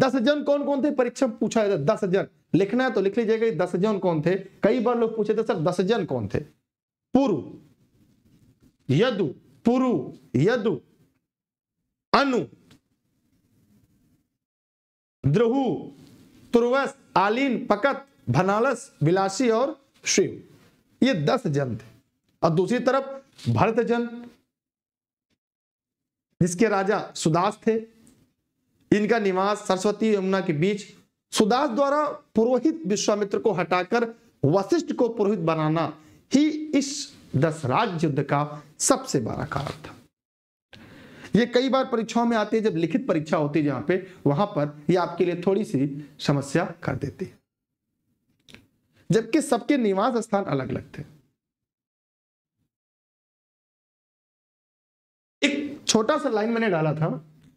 दस जन कौन कौन थे परीक्षा पूछा जाता दस जन लिखना है तो लिख लीजिएगा दस जन कौन थे कई बार लोग पूछे थे सर दस जन कौन थे पुरु यदु पुरु यदु अनु द्रहु तुर्वस आलीन पकत भनालस विलासी और शिव ये दस जन थे और दूसरी तरफ भरत जन जिसके राजा सुदास थे इनका निवास सरस्वती यमुना के बीच सुदास द्वारा पुरोहित विश्वामित्र को हटाकर वशिष्ठ को पुरोहित बनाना ही इस दसराज युद्ध का सबसे बड़ा कारण था ये कई बार परीक्षाओं में आती है जब लिखित परीक्षा होती है जहां पे वहां पर ये आपके लिए थोड़ी सी समस्या कर देती है जबकि सबके निवास स्थान अलग अलग थे छोटा सा लाइन मैंने डाला था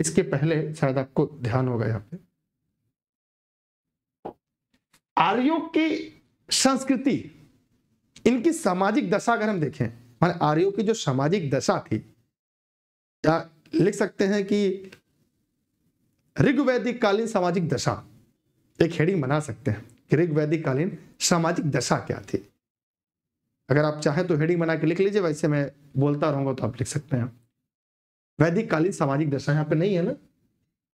इसके पहले शायद आपको ध्यान होगा यहाँ पे आर्यों की संस्कृति इनकी सामाजिक दशा अगर हम देखें माने आर्यों की जो सामाजिक दशा थी या लिख सकते हैं कि ऋग्वैदिक कालीन सामाजिक दशा एक हेडिंग बना सकते हैं कि ऋग्वैदिक कालीन सामाजिक दशा क्या थी अगर आप चाहें तो हेडिंग बना के लिख लीजिए वैसे मैं बोलता रहूंगा तो आप लिख सकते हैं वैदिक कालीन सामाजिक दशा यहाँ पे नहीं है ना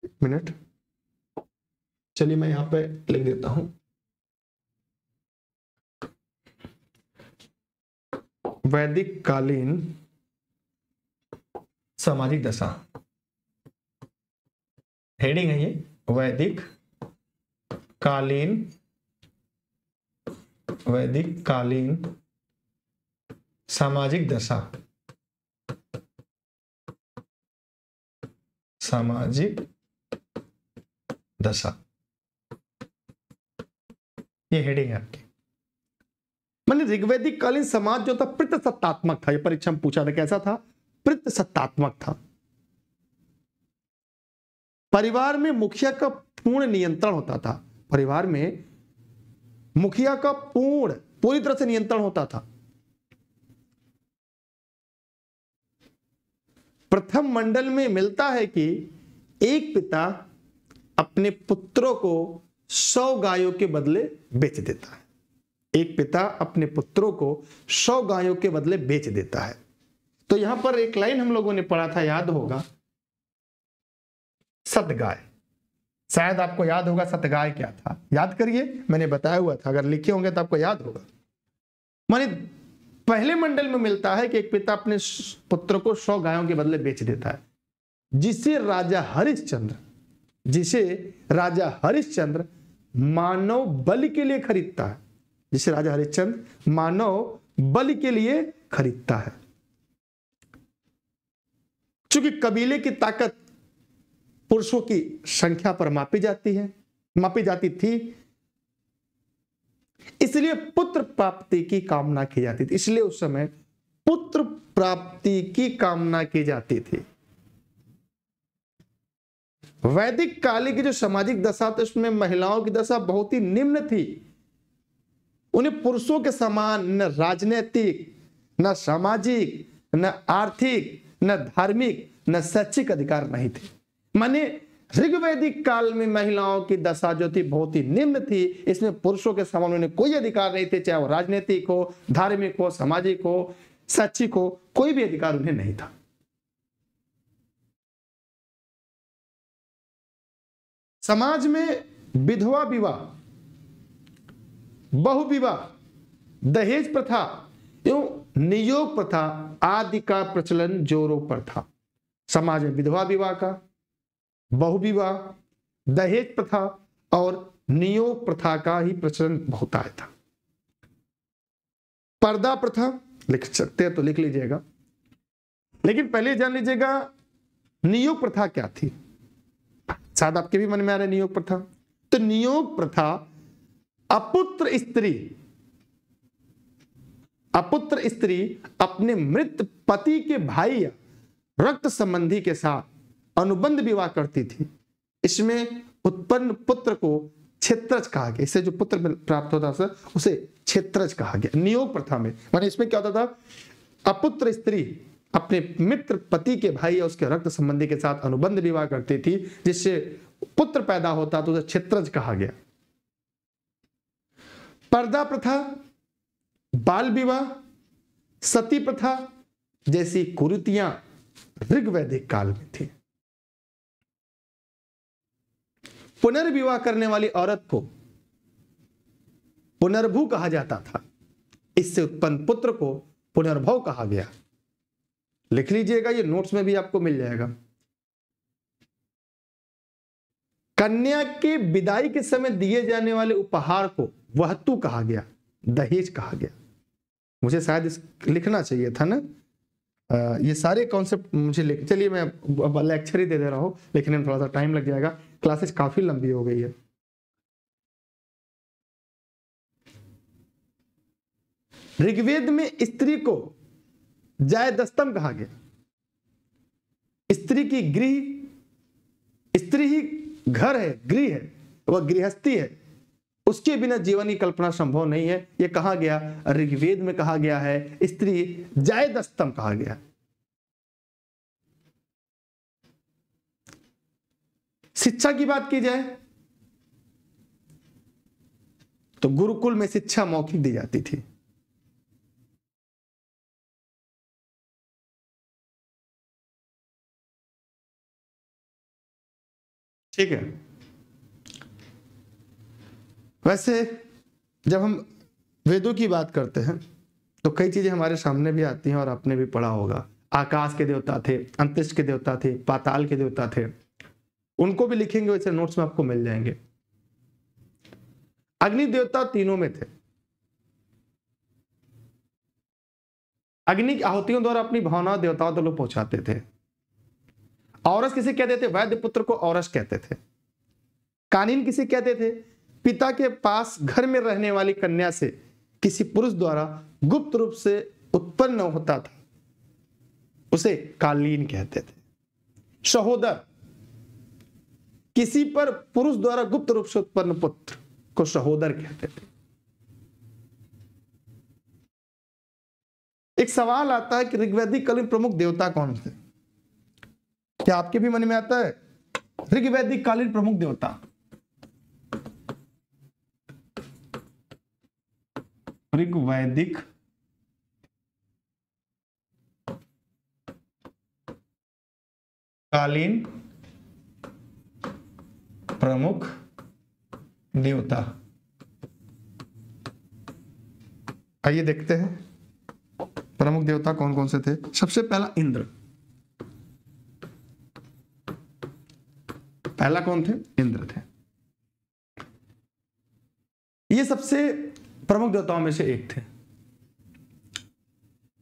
एक मिनट चलिए मैं यहाँ पे लिख देता हूं वैदिक कालीन सामाजिक दशा हेडिंग है ये वैदिक कालीन वैदिक कालीन सामाजिक दशा सामाजिक दशा ये हेडिंग है आपकी मैंने ऋग्वेदिक कालीन समाज जो था पृथ सत्तात्मक था यह परीक्षा में पूछा था कैसा था पृथ सत्तात्मक था परिवार में मुखिया का पूर्ण नियंत्रण होता था परिवार में मुखिया का पूर्ण पूरी तरह से नियंत्रण होता था प्रथम मंडल में मिलता है कि एक पिता अपने पुत्रों को सौ गायों के बदले बेच देता है एक पिता अपने पुत्रों को सौ गायों के बदले बेच देता है तो यहां पर एक लाइन हम लोगों ने पढ़ा था याद होगा सतगाय शायद आपको याद होगा सतगाय क्या था याद करिए मैंने बताया हुआ था अगर लिखे होंगे तो आपको याद होगा माने पहले मंडल में मिलता है कि एक पिता अपने पुत्र को सौ गायों के बदले बेच देता है जिसे राजा हरिश्चंद्र जिसे राजा हरिश्चंद्र मानव बल के लिए खरीदता है जिसे राजा हरिश्चंद्र मानव बल के लिए खरीदता है चूंकि कबीले की ताकत पुरुषों की संख्या पर मापी जाती है मापी जाती थी इसलिए पुत्र प्राप्ति की कामना की जाती थी इसलिए उस समय पुत्र प्राप्ति की कामना की जाती थी वैदिक काली की जो सामाजिक दशा थी उसमें महिलाओं की दशा बहुत ही निम्न थी उन्हें पुरुषों के समान न राजनीतिक न सामाजिक न आर्थिक न धार्मिक न शैक्षिक अधिकार नहीं थे माने ऋग्वेदिक काल में महिलाओं की दशा जो थी बहुत ही निम्न थी इसमें पुरुषों के समान उन्हें कोई अधिकार नहीं थे चाहे वो राजनीतिक हो धार्मिक हो सामाजिक हो शैक्षिक हो कोई भी अधिकार उन्हें नहीं था समाज में विधवा विवाह बहुविवाह दहेज प्रथा एवं नियोग प्रथा आदि का प्रचलन जोरों पर था समाज में विधवा विवाह का बहुविवाह दहेज प्रथा और नियोग प्रथा का ही प्रचलन बहुत आया था पर्दा प्रथा लिख सकते हैं तो लिख लीजिएगा लेकिन पहले जान लीजिएगा नियोग प्रथा क्या थी शायद आपके भी मन में आ रहा है नियोग प्रथा तो नियोग प्रथा अपुत्र स्त्री अपुत्र स्त्री अपने मृत पति के भाई रक्त संबंधी के साथ अनुबंध विवाह करती थी इसमें उत्पन्न पुत्र को क्षेत्रज कहा गया इससे जो पुत्र प्राप्त होता था उसे क्षेत्रज कहा गया नियोग प्रथा में माने इसमें क्या होता था अपुत्र स्त्री अपने मित्र पति के भाई या उसके रक्त संबंधी के साथ अनुबंध विवाह करती थी जिससे पुत्र पैदा होता तो उसे क्षेत्रज कहा गया पर्दा प्रथा बाल विवाह सती प्रथा जैसी कुरुतियां ऋग्वैदिक काल में थी पुनर्विवाह करने वाली औरत को पुनर्भू कहा जाता था इससे उत्पन्न पुत्र को पुनर्भव कहा गया लिख लीजिएगा ये नोट्स में भी आपको मिल जाएगा कन्या के विदाई के समय दिए जाने वाले उपहार को वहतु कहा गया दहेज कहा गया मुझे शायद लिखना चाहिए था ना ये सारे कॉन्सेप्ट मुझे चलिए मैं लेक्चर ही दे दे रहा हूं लेकिन थोड़ा सा टाइम लग जाएगा क्लासेस काफ़ी लंबी हो गई है ऋग्वेद में स्त्री को जयदस्तम कहा गया स्त्री की गृह स्त्री ही घर है गृह है वह गृहस्थी है उसके बिना जीवन की कल्पना संभव नहीं है यह कहा गया ऋग्वेद में कहा गया है स्त्री जयदस्तम कहा गया है शिक्षा की बात की जाए तो गुरुकुल में शिक्षा मौखिक दी जाती थी ठीक है वैसे जब हम वेदों की बात करते हैं तो कई चीजें हमारे सामने भी आती हैं और आपने भी पढ़ा होगा आकाश के देवता थे अंतरिक्ष के देवता थे पाताल के देवता थे उनको भी लिखेंगे वैसे नोट्स में आपको मिल जाएंगे अग्नि देवता तीनों में थे अग्नि की आहुतियों द्वारा अपनी भावना देवताओं तक लोग पहुंचाते थे औरस किसे कहते थे वैद्य पुत्र को औरस कहते थे कानीन किसे कहते थे पिता के पास घर में रहने वाली कन्या से किसी पुरुष द्वारा गुप्त रूप से उत्पन्न होता था उसे कालीन कहते थे सहोदर किसी पर पुरुष द्वारा गुप्त रूप से उत्पन्न पुत्र को सहोदर कहते थे एक सवाल आता है कि ऋग्वेदी कालीन प्रमुख देवता कौन थे क्या आपके भी मन में आता है ऋग्वेदी कालीन प्रमुख देवता ऋग्वैदिक कालीन प्रमुख देवता आइए देखते हैं प्रमुख देवता कौन कौन से थे सबसे पहला इंद्र पहला कौन थे इंद्र थे ये सबसे प्रमुख देवताओं में से एक थे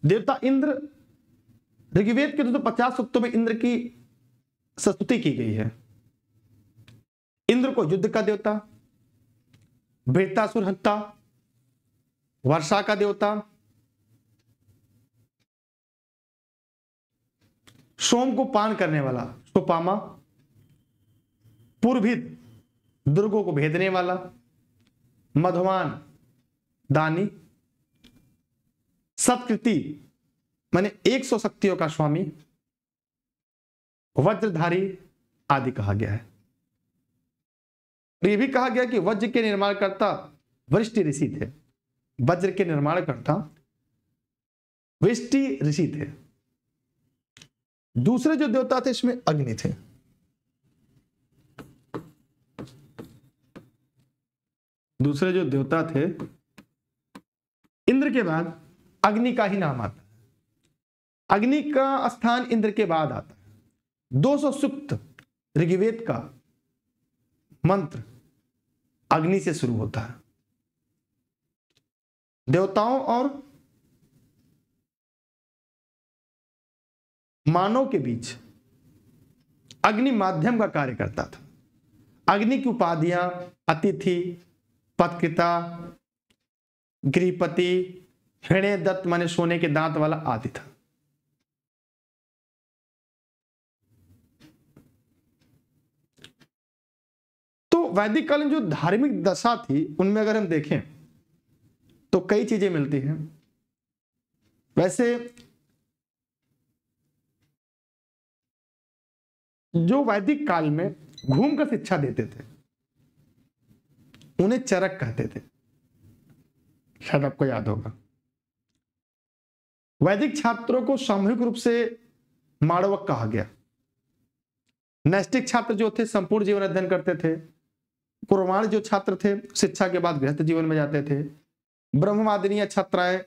देवता इंद्र ऋग्वेद के तो, तो पचास सूक्तों में इंद्र की स्तुति की गई है इंद्र को युद्ध का देवता बेतासुर हत्ता वर्षा का देवता सोम को पान करने वाला सुपामा पूर्भित दुर्गों को भेदने वाला मधवान दानी सत्कृति माने 100 शक्तियों का स्वामी वज्रधारी आदि कहा गया है तो ये भी कहा गया कि वज्र के निर्माण करता वृष्टि ऋषि थे वज्र के निर्माण करता वृष्टि ऋषि थे दूसरे जो देवता थे इसमें अग्नि थे दूसरे जो देवता थे इंद्र के बाद अग्नि का ही नाम आता है अग्नि का स्थान इंद्र के बाद आता है दो सौ सुप्त ऋग्वेद का मंत्र अग्नि से शुरू होता है देवताओं और मानव के बीच अग्नि माध्यम का कार्य करता था अग्नि की उपाधियां अतिथि पत्कृता गृहपति हृणय दत्त माने सोने के दांत वाला आदि था वैदिक कालीन जो धार्मिक दशा थी उनमें अगर हम देखें तो कई चीजें मिलती हैं वैसे जो वैदिक काल में घूम शिक्षा देते थे उन्हें चरक कहते थे शायद आपको याद होगा वैदिक छात्रों को सामूहिक रूप से माड़वक कहा गया नैष्टिक छात्र जो थे संपूर्ण जीवन अध्ययन करते थे कुरवाण जो छात्र थे शिक्षा के बाद गृहस्थ जीवन में जाते थे ब्रह्मवादिनी छात्राएं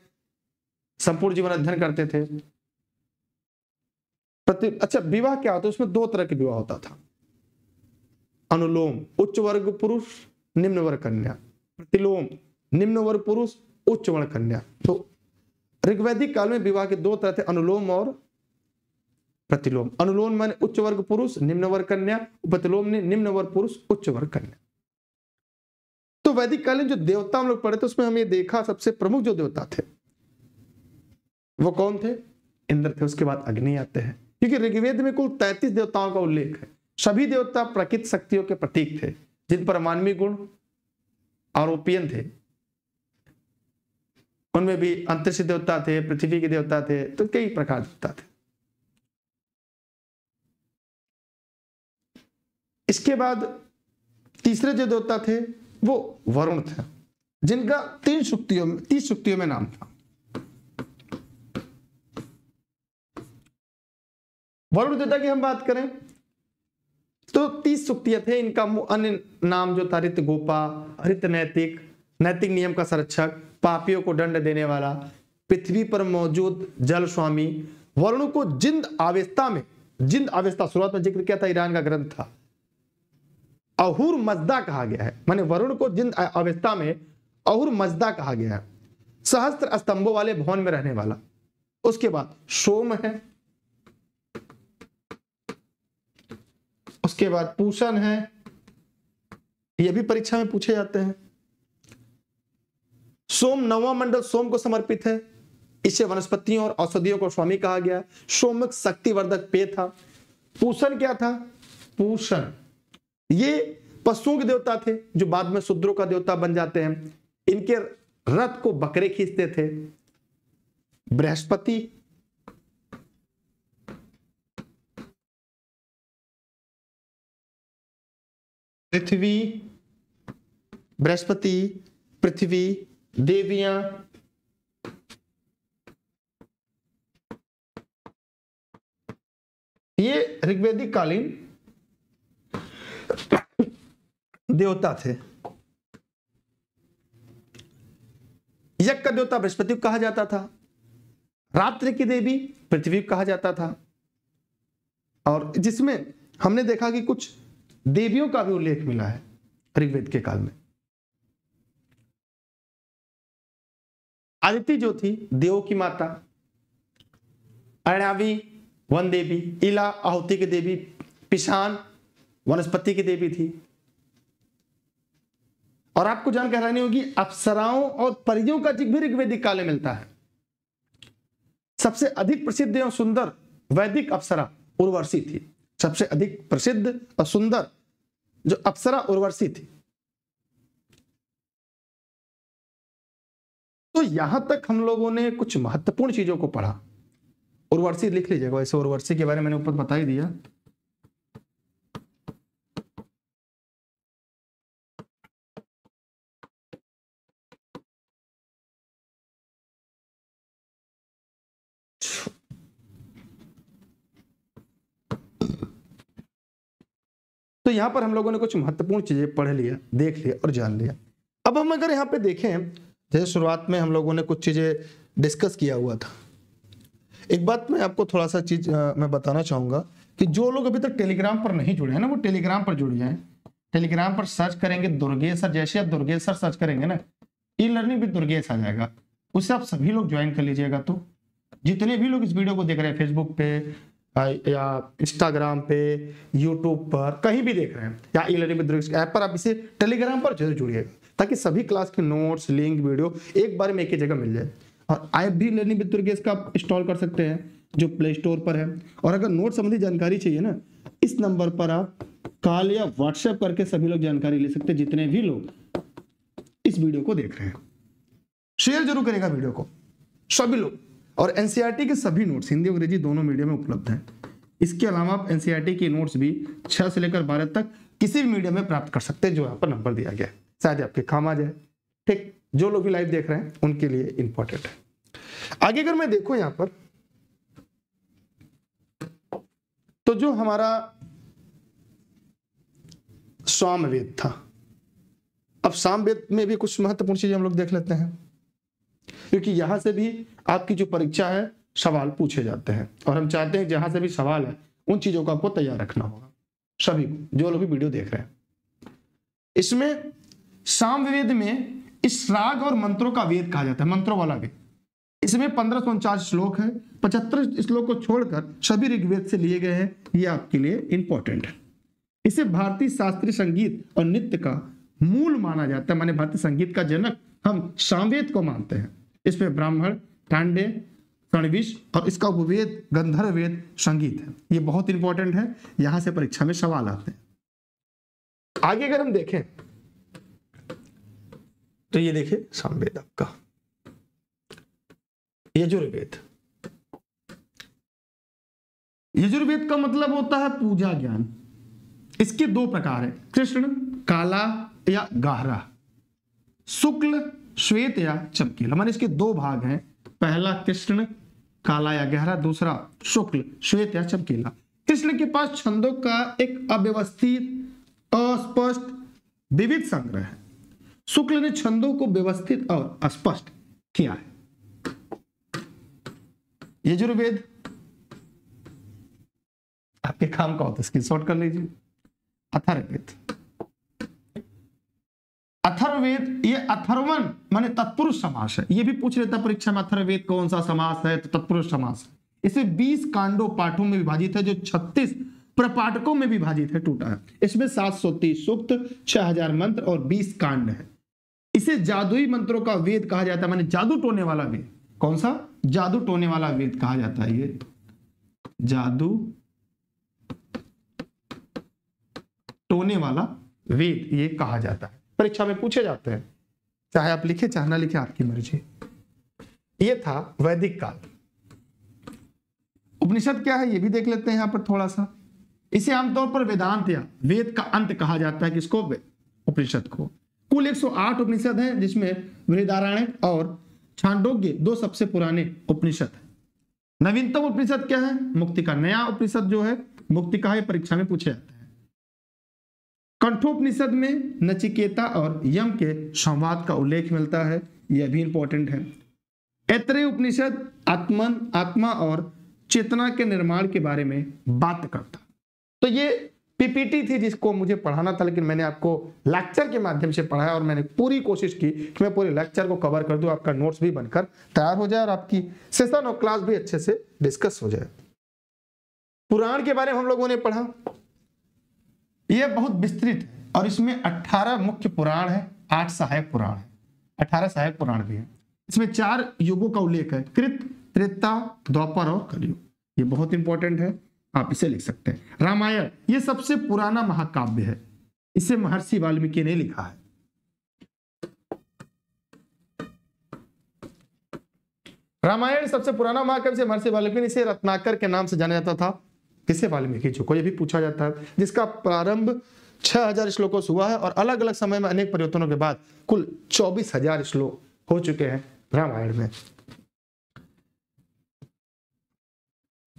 संपूर्ण जीवन अध्ययन करते थे प्रति अच्छा विवाह क्या होता है उसमें दो तरह के विवाह होता था अनुलोम उच्च वर्ग पुरुष निम्न वर्ग कन्या प्रतिलोम निम्न वर्ग पुरुष उच्च वर्ग कन्या तो ऋग्वैदिक काल में विवाह के दो तरह थे अनुलोम और प्रतिलोम अनुलोम माने उच्च वर्ग पुरुष निम्न वर्ग कन्या प्रतिलोम ने निम्न वर्ग पुरुष उच्च वर्ग कन्या तो वैदिक कालीन जो देवता हम लोग पढ़े थे उसमें हमें देखा सबसे प्रमुख जो देवता थे वो कौन थे इंद्र थे उसके बाद अग्नि आते हैं क्योंकि ऋग्वेद में कुल तैतीस देवताओं का उल्लेख है सभी देवता प्रकृत शक्तियों के प्रतीक थे जिन पर मानवीय गुण आरोपियन थे उनमें भी अंतरिक्ष देवता थे पृथ्वी के देवता थे तो कई प्रकार देवता थे इसके बाद तीसरे जो देवता थे वो वरुण थे जिनका तीन शुक्तियों में तीस शुक्तियों में नाम था वरुण देवता की हम बात करें तो तीस सुक्तियां थे इनका अन्य नाम जो था रित गोपा रित नैतिक नैतिक नियम का संरक्षक पापियों को दंड देने वाला पृथ्वी पर मौजूद जल स्वामी वरुण को जिंद आवेस्ता में जिंद आवेस्ता शुरुआत में जिक्र किया था ईरान का ग्रंथ था अहुर मजदा कहा गया है माने वरुण को जिन अवस्था में अहुर मजदा कहा गया है सहस्त्र स्तंभों वाले भवन में रहने वाला उसके बाद सोम है उसके बाद पूषण है यह भी परीक्षा में पूछे जाते हैं सोम नवा मंडल सोम को समर्पित है इसे वनस्पतियों और औषधियों को स्वामी कहा गया सोमक शक्तिवर्धक पेय था पूषण क्या था पूषण ये पशुओं के देवता थे जो बाद में शूद्रों का देवता बन जाते हैं इनके रथ को बकरे खींचते थे बृहस्पति पृथ्वी बृहस्पति पृथ्वी देवियां ये ऋग्वेदिक कालीन देवता थे यज्ञ का देवता बृहस्पति को कहा जाता था रात्रि की देवी पृथ्वी को कहा जाता था और जिसमें हमने देखा कि कुछ देवियों का भी उल्लेख मिला है ऋग्वेद के काल में आदित्य जो थी देव की माता अर्णावी वन देवी इला आहुति की देवी पिशान वनस्पति की देवी थी और आपको जान हैरानी होगी अप्सराओं और परियों का जिक्र भी काल में मिलता है सबसे अधिक प्रसिद्ध एवं सुंदर वैदिक अप्सरा उर्वशी थी सबसे अधिक प्रसिद्ध और सुंदर जो अप्सरा उर्वशी थी तो यहां तक हम लोगों ने कुछ महत्वपूर्ण चीजों को पढ़ा उर्वशी लिख लीजिएगा वैसे उर्वशी के बारे में मैंने ऊपर बता ही दिया तो यहां पर हम लोगों ने कुछ महत्वपूर्ण चीज़ें पढ़ लिया देख लिया और जान लिया अब हम अगर यहां पे देखें जैसे शुरुआत में हम लोगों ने कुछ चीज़ें डिस्कस किया हुआ था एक बात मैं आपको थोड़ा सा चीज़ मैं बताना चाहूंगा कि जो लोग अभी तक टेलीग्राम पर नहीं जुड़े हैं ना वो टेलीग्राम पर जुड़ जाए टेलीग्राम पर सर्च करेंगे दुर्गेश सर जैसे आप दुर्गेश सर सर्च करेंगे ना ई लर्निंग भी दुर्गेश आ जाएगा उससे आप सभी लोग ज्वाइन कर लीजिएगा तो जितने भी लोग इस वीडियो को देख रहे हैं फेसबुक पे या इंस्टाग्राम पे यूट्यूब पर कहीं भी देख रहे हैं या ई लर्निंग ऐप पर आप इसे टेलीग्राम पर जरूर जुड़िएगा ताकि सभी क्लास के नोट्स लिंक वीडियो एक बार में एक ही जगह मिल जाए और ऐप भी लर्निंग विद दुर्गेस का आप इंस्टॉल कर सकते हैं जो प्ले स्टोर पर है और अगर नोट संबंधी जानकारी चाहिए ना इस नंबर पर आप कॉल या व्हाट्सएप करके सभी लोग जानकारी ले सकते हैं जितने भी लोग इस वीडियो को देख रहे हैं शेयर जरूर करेगा वीडियो को सभी लोग और एन e के सभी नोट्स हिंदी अंग्रेजी दोनों मीडियम में उपलब्ध हैं इसके अलावा आप एन e के नोट्स भी छः से लेकर बारह तक किसी भी मीडियम में प्राप्त कर सकते हैं जो यहाँ पर नंबर दिया गया है शायद आपके काम आ जाए ठीक जो लोग भी लाइव देख रहे हैं उनके लिए इंपॉर्टेंट है आगे अगर मैं देखूं यहां पर तो जो हमारा सामवेद था अब सामवेद में भी कुछ महत्वपूर्ण चीजें हम लोग देख लेते हैं क्योंकि यहां से भी आपकी जो परीक्षा है सवाल पूछे जाते हैं और हम चाहते हैं जहां से भी सवाल है उन चीज़ों को आपको तैयार रखना होगा सभी को जो लोग भी वीडियो देख रहे हैं इसमें सामवेद में इस राग और मंत्रों का वेद कहा जाता है मंत्रों वाला वेद इसमें पंद्रह सौ उनचास श्लोक है पचहत्तर श्लोक को छोड़कर सभी ऋग्वेद से लिए गए हैं ये आपके लिए इंपॉर्टेंट है इसे भारतीय शास्त्रीय संगीत और नृत्य का मूल माना जाता है माने भारतीय संगीत का जनक हम सामवेद को मानते हैं इसमें ब्राह्मण टांडे प्रणविश और इसका उपवेद गंधर्व वेद संगीत है ये बहुत इंपॉर्टेंट है यहां से परीक्षा में सवाल आते हैं आगे अगर हम देखें तो ये देखिए संवेद आपका यजुर्वेद यजुर्वेद का मतलब होता है पूजा ज्ञान इसके दो प्रकार है कृष्ण काला या गहरा शुक्ल श्वेत या चमकीला माने मतलब इसके दो भाग हैं पहला कृष्ण काला या गहरा दूसरा शुक्ल श्वेत या चमकीला कृष्ण के पास छंदों का एक अव्यवस्थित अस्पष्ट विविध संग्रह है शुक्ल ने छंदों को व्यवस्थित और स्पष्ट किया है यजुर्वेद आपके काम का होता है शॉर्ट कर लीजिए अथर्वेद अथर्वेद ये अथर्वन माने तत्पुरुष समास है ये भी पूछ लेता परीक्षा में अथर्वेद कौन सा समास है तो तत्पुरुष समास है इसे 20 कांडो पाठों में विभाजित है जो 36 प्रपाठकों में विभाजित है टूटा है इसमें 730 सूक्त छह मंत्र और 20 कांड है इसे जादुई मंत्रों का वेद कहा जाता है माने जादू टोने वाला वेद कौन सा जादू टोने वाला वेद कहा जाता है ये जादू टोने वाला वेद ये कहा जाता है परीक्षा में पूछे जाते हैं चाहे आप लिखे चाहे ना लिखे आपकी मर्जी ये था वैदिक काल उपनिषद क्या है ये भी देख लेते हैं यहां पर थोड़ा सा इसे आमतौर पर वेदांत या वेद का अंत कहा जाता है किसको उपनिषद को कुल 108 उपनिषद हैं जिसमें वृदारायण और छांडोग्य दो सबसे पुराने उपनिषद है नवीनतम उपनिषद क्या है मुक्ति का नया उपनिषद जो है मुक्ति का परीक्षा में पूछा जाता है कंठोपनिषद में नचिकेता और यम के संवाद का उल्लेख मिलता है यह भी इंपॉर्टेंट है ऐत्रेय उपनिषद आत्मन आत्मा और चेतना के निर्माण के बारे में बात करता तो ये पीपीटी थी जिसको मुझे पढ़ाना था लेकिन मैंने आपको लेक्चर के माध्यम से पढ़ाया और मैंने पूरी कोशिश की कि मैं पूरे लेक्चर को कवर कर दूं आपका नोट्स भी बनकर तैयार हो जाए और आपकी सेशन और क्लास भी अच्छे से डिस्कस हो जाए पुराण के बारे में हम लोगों ने पढ़ा यह बहुत विस्तृत है और इसमें 18 मुख्य पुराण है आठ सहायक पुराण है 18 सहायक पुराण भी है इसमें चार युगों का उल्लेख है कृत त्रेता द्वापर और कलयुग ये बहुत इंपॉर्टेंट है आप इसे लिख सकते हैं रामायण ये सबसे पुराना महाकाव्य है इसे महर्षि वाल्मीकि ने लिखा है रामायण सबसे पुराना महाकाव्य से महर्षि वाल्मीकि इसे रत्नाकर के नाम से जाना जाता था किसे वाल्मीकि जी को यह भी पूछा जाता है जिसका प्रारंभ 6000 श्लोकों से हुआ है और अलग अलग समय में अनेक परिवर्तनों के बाद कुल 24000 श्लोक हो चुके हैं रामायण में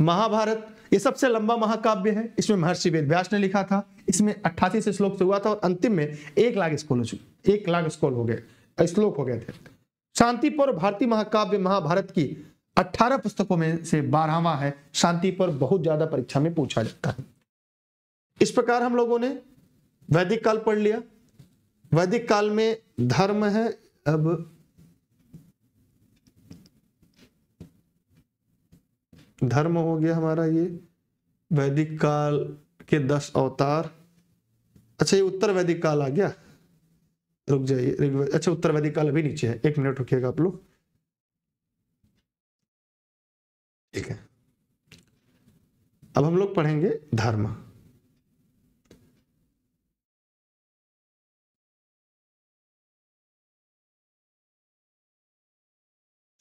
महाभारत ये सबसे लंबा महाकाव्य है इसमें महर्षि वेद व्यास ने लिखा था इसमें अट्ठासी से श्लोक से हुआ था और अंतिम में एक लाख स्कोल हो चुके एक लाख स्कोल हो गए श्लोक हो गए थे शांतिपुर भारतीय महाकाव्य महाभारत की अट्ठारह पुस्तकों में से बारहवा है शांति पर बहुत ज्यादा परीक्षा में पूछा जाता है इस प्रकार हम लोगों ने वैदिक काल पढ़ लिया वैदिक काल में धर्म है अब धर्म हो गया हमारा ये वैदिक काल के दस अवतार अच्छा ये उत्तर वैदिक काल आ गया रुक जाइए अच्छा उत्तर वैदिक काल अभी नीचे है एक मिनट रुकिएगा आप लोग ठीक है अब हम लोग पढ़ेंगे धर्म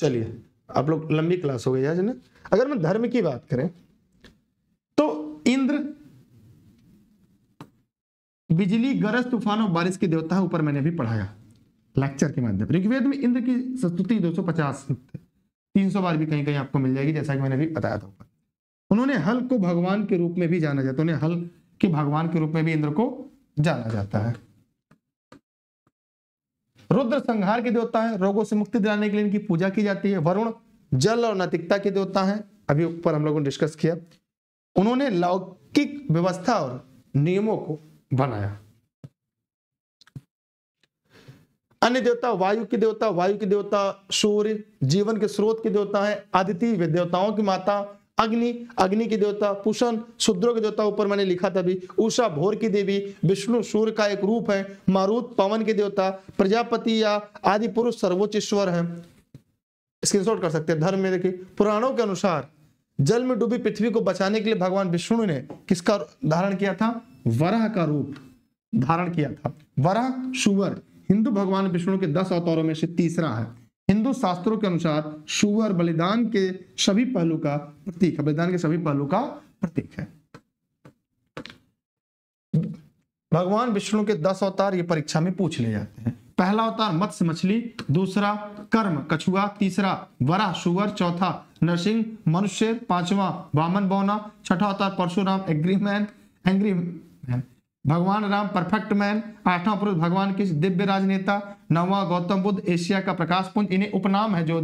चलिए आप लोग लंबी क्लास हो गई आज ना अगर मैं धर्म की बात करें तो इंद्र बिजली गरज तूफान और बारिश के देवता है ऊपर मैंने भी पढ़ाया लेक्चर के माध्यम ऋग्वेद में इंद्र की स्तुति 250 सौ सौ बार भी कहीं कहीं आपको मिल जाएगी जैसा कि मैंने अभी बताया था उन्होंने हल को भगवान के रूप में भी जाना जाता है उन्हें हल के भगवान के रूप में भी इंद्र को जाना जाता है रुद्र संहार के देवता है रोगों से मुक्ति दिलाने के लिए इनकी पूजा की जाती है वरुण जल और नैतिकता के देवता है अभी ऊपर हम लोगों ने डिस्कस किया उन्होंने लौकिक व्यवस्था और नियमों को बनाया अन्य देवता वायु की देवता वायु की देवता सूर्य जीवन के स्रोत की देवता है आदिति वे देवताओं की माता अग्नि अग्नि की देवता पुषण शूद्रों के देवता ऊपर मैंने लिखा था भी उषा भोर की देवी विष्णु सूर्य का एक रूप है मारुत पवन के देवता प्रजापति या आदि पुरुष सर्वोच्च ईश्वर है स्क्रीनशॉट कर सकते हैं धर्म में देखिए पुराणों के अनुसार जल में डूबी पृथ्वी को बचाने के लिए भगवान विष्णु ने किसका धारण किया था वराह का रूप धारण किया था वराह सुवर हिंदू भगवान विष्णु के दस अवतारों में से तीसरा है हिंदू शास्त्रों के अनुसार सुअर बलिदान के सभी पहलू का प्रतीक है बलिदान के सभी पहलू का प्रतीक है भगवान विष्णु के दस अवतार ये परीक्षा में पूछ ले जाते हैं पहला अवतार मत्स्य मछली दूसरा कर्म कछुआ तीसरा वरा सुअर चौथा नरसिंह मनुष्य पांचवा वामन बौना छठा अवतार परशुराम एग्रीमैन एंग्री मैन भगवान राम परफेक्ट मैन आठवां पुरुष भगवान किस दिव्य राजनेता नवा गौतम बुद्ध एशिया का प्रकाश पुंज इन्हें उपनाम है जो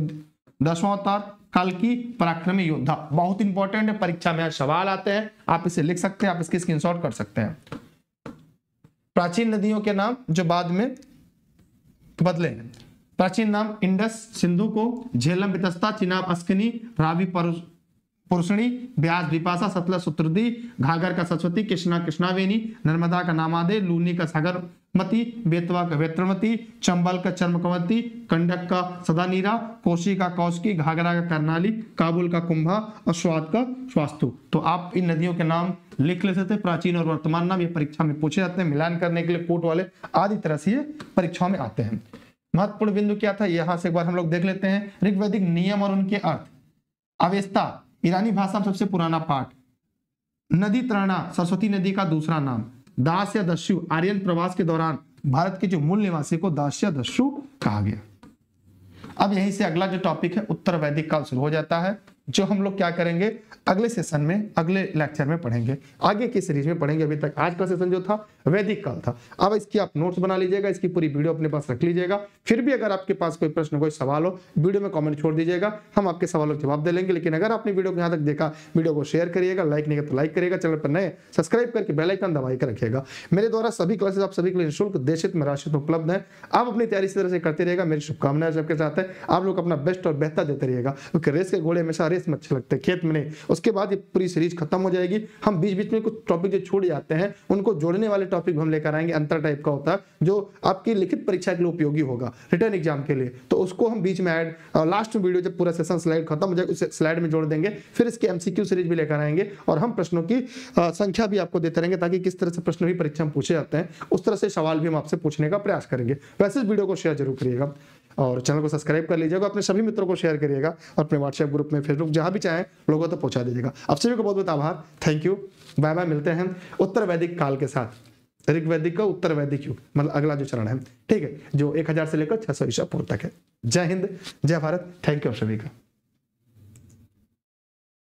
दसवां तार कल की पराक्रमी योद्धा बहुत इंपॉर्टेंट है परीक्षा में सवाल आते हैं आप इसे लिख सकते हैं आप इसकी स्क्रीनशॉट कर सकते हैं प्राचीन नदियों के नाम जो बाद में बदले प्राचीन नाम इंडस सिंधु को झेलम बितस्ता चिनाब अस्कनी रावी पुरुषणी ब्यास द्विपाशा सतलज सूत्रदी घाघर का सरस्वती कृष्णा कृष्णावेणी नर्मदा का नामादे लूनी का सागर मती बेतवा का वेत्रमती चंबल का चर्मकमती कंडक का सदानीरा कोशी का कौशकी घाघरा का करनाली काबुल का कुंभा और स्वाद का स्वास्थु तो आप इन नदियों के नाम लिख ले सकते प्राचीन और वर्तमान नाम ये परीक्षा में पूछे जाते हैं मिलान करने के लिए कोट वाले आदि तरह से ये परीक्षाओं में आते हैं महत्वपूर्ण बिंदु क्या था यहाँ से एक बार हम लोग देख लेते हैं ऋग्वैदिक नियम और उनके अर्थ अवेस्ता ईरानी भाषा में सबसे पुराना पाठ नदी त्राणा सरस्वती नदी का दूसरा नाम दास या दस्यु आर्यन प्रवास के दौरान भारत के जो मूल निवासी को दास या दस्यु कहा गया अब यहीं से अगला जो टॉपिक है उत्तर वैदिक काल शुरू हो जाता है जो हम लोग क्या करेंगे अगले सेशन में अगले लेक्चर में पढ़ेंगे आगे की सीरीज में पढ़ेंगे अभी तक आज का सेशन जो था वैदिक काल था अब इसकी आप नोट्स बना लीजिएगा इसकी पूरी वीडियो अपने पास रख लीजिएगा फिर भी अगर आपके पास कोई प्रश्न कोई सवाल हो वीडियो में कॉमेंट छोड़ दीजिएगा हम आपके सवालों का जवाब दे लेंगे लेकिन अगर आपने वीडियो को यहाँ तक देखा वीडियो को शेयर करिएगा लाइक नहीं तो लाइक करिएगा चैनल पर नए सब्सक्राइब करके बेलाइकन दबाई कर रखिएगा मेरे द्वारा सभी क्लासेस आप सभी के लिए निःशुल्क देशित में राशि उपलब्ध है आप अपनी तैयारी इसी तरह से करते रहेगा मेरी शुभकामनाएं सबके साथ है आप लोग अपना बेस्ट और बेहतर देते रहेगा क्योंकि रेस के घोड़े हमेशा सारे इसमें अच्छे लगते हैं खेत में नहीं उसके बाद ये पूरी सीरीज खत्म हो जाएगी हम बीच बीच में कुछ टॉपिक जो छोड़ जाते हैं उनको जोड़ने वाले टॉपिक हम लेकर आएंगे अंतर टाइप का होता है जो आपकी लिखित परीक्षा के लिए उपयोगी होगा रिटर्न एग्जाम के लिए तो उसको हम बीच में एड लास्ट में वीडियो जब पूरा सेशन स्लाइड खत्म हो जाएगा उस स्लाइड में जोड़ देंगे फिर इसके एमसीक्यू सीरीज भी लेकर आएंगे और हम प्रश्नों की संख्या भी आपको देते रहेंगे ताकि किस तरह से प्रश्न भी परीक्षा में पूछे जाते हैं उस तरह से सवाल भी हम आपसे पूछने का प्रयास करेंगे वैसे इस वीडियो को शेयर जरूर करिएगा और चैनल को सब्सक्राइब कर लीजिएगा अपने सभी मित्रों को शेयर करिएगा और अपने व्हाट्सएप ग्रुप में फेसबुक जहां भी चाहें लोगों तक तो पहुंचा दीजिएगा आप सभी को बहुत बहुत आभार थैंक यू बाय बाय मिलते हैं उत्तर वैदिक काल के साथ ऋग्वैदिक का उत्तर वैदिक युग मतलब अगला जो चरण है ठीक है जो एक से लेकर छह सौ ईसा पूर्व तक है जय हिंद जय भारत थैंक यू आप सभी का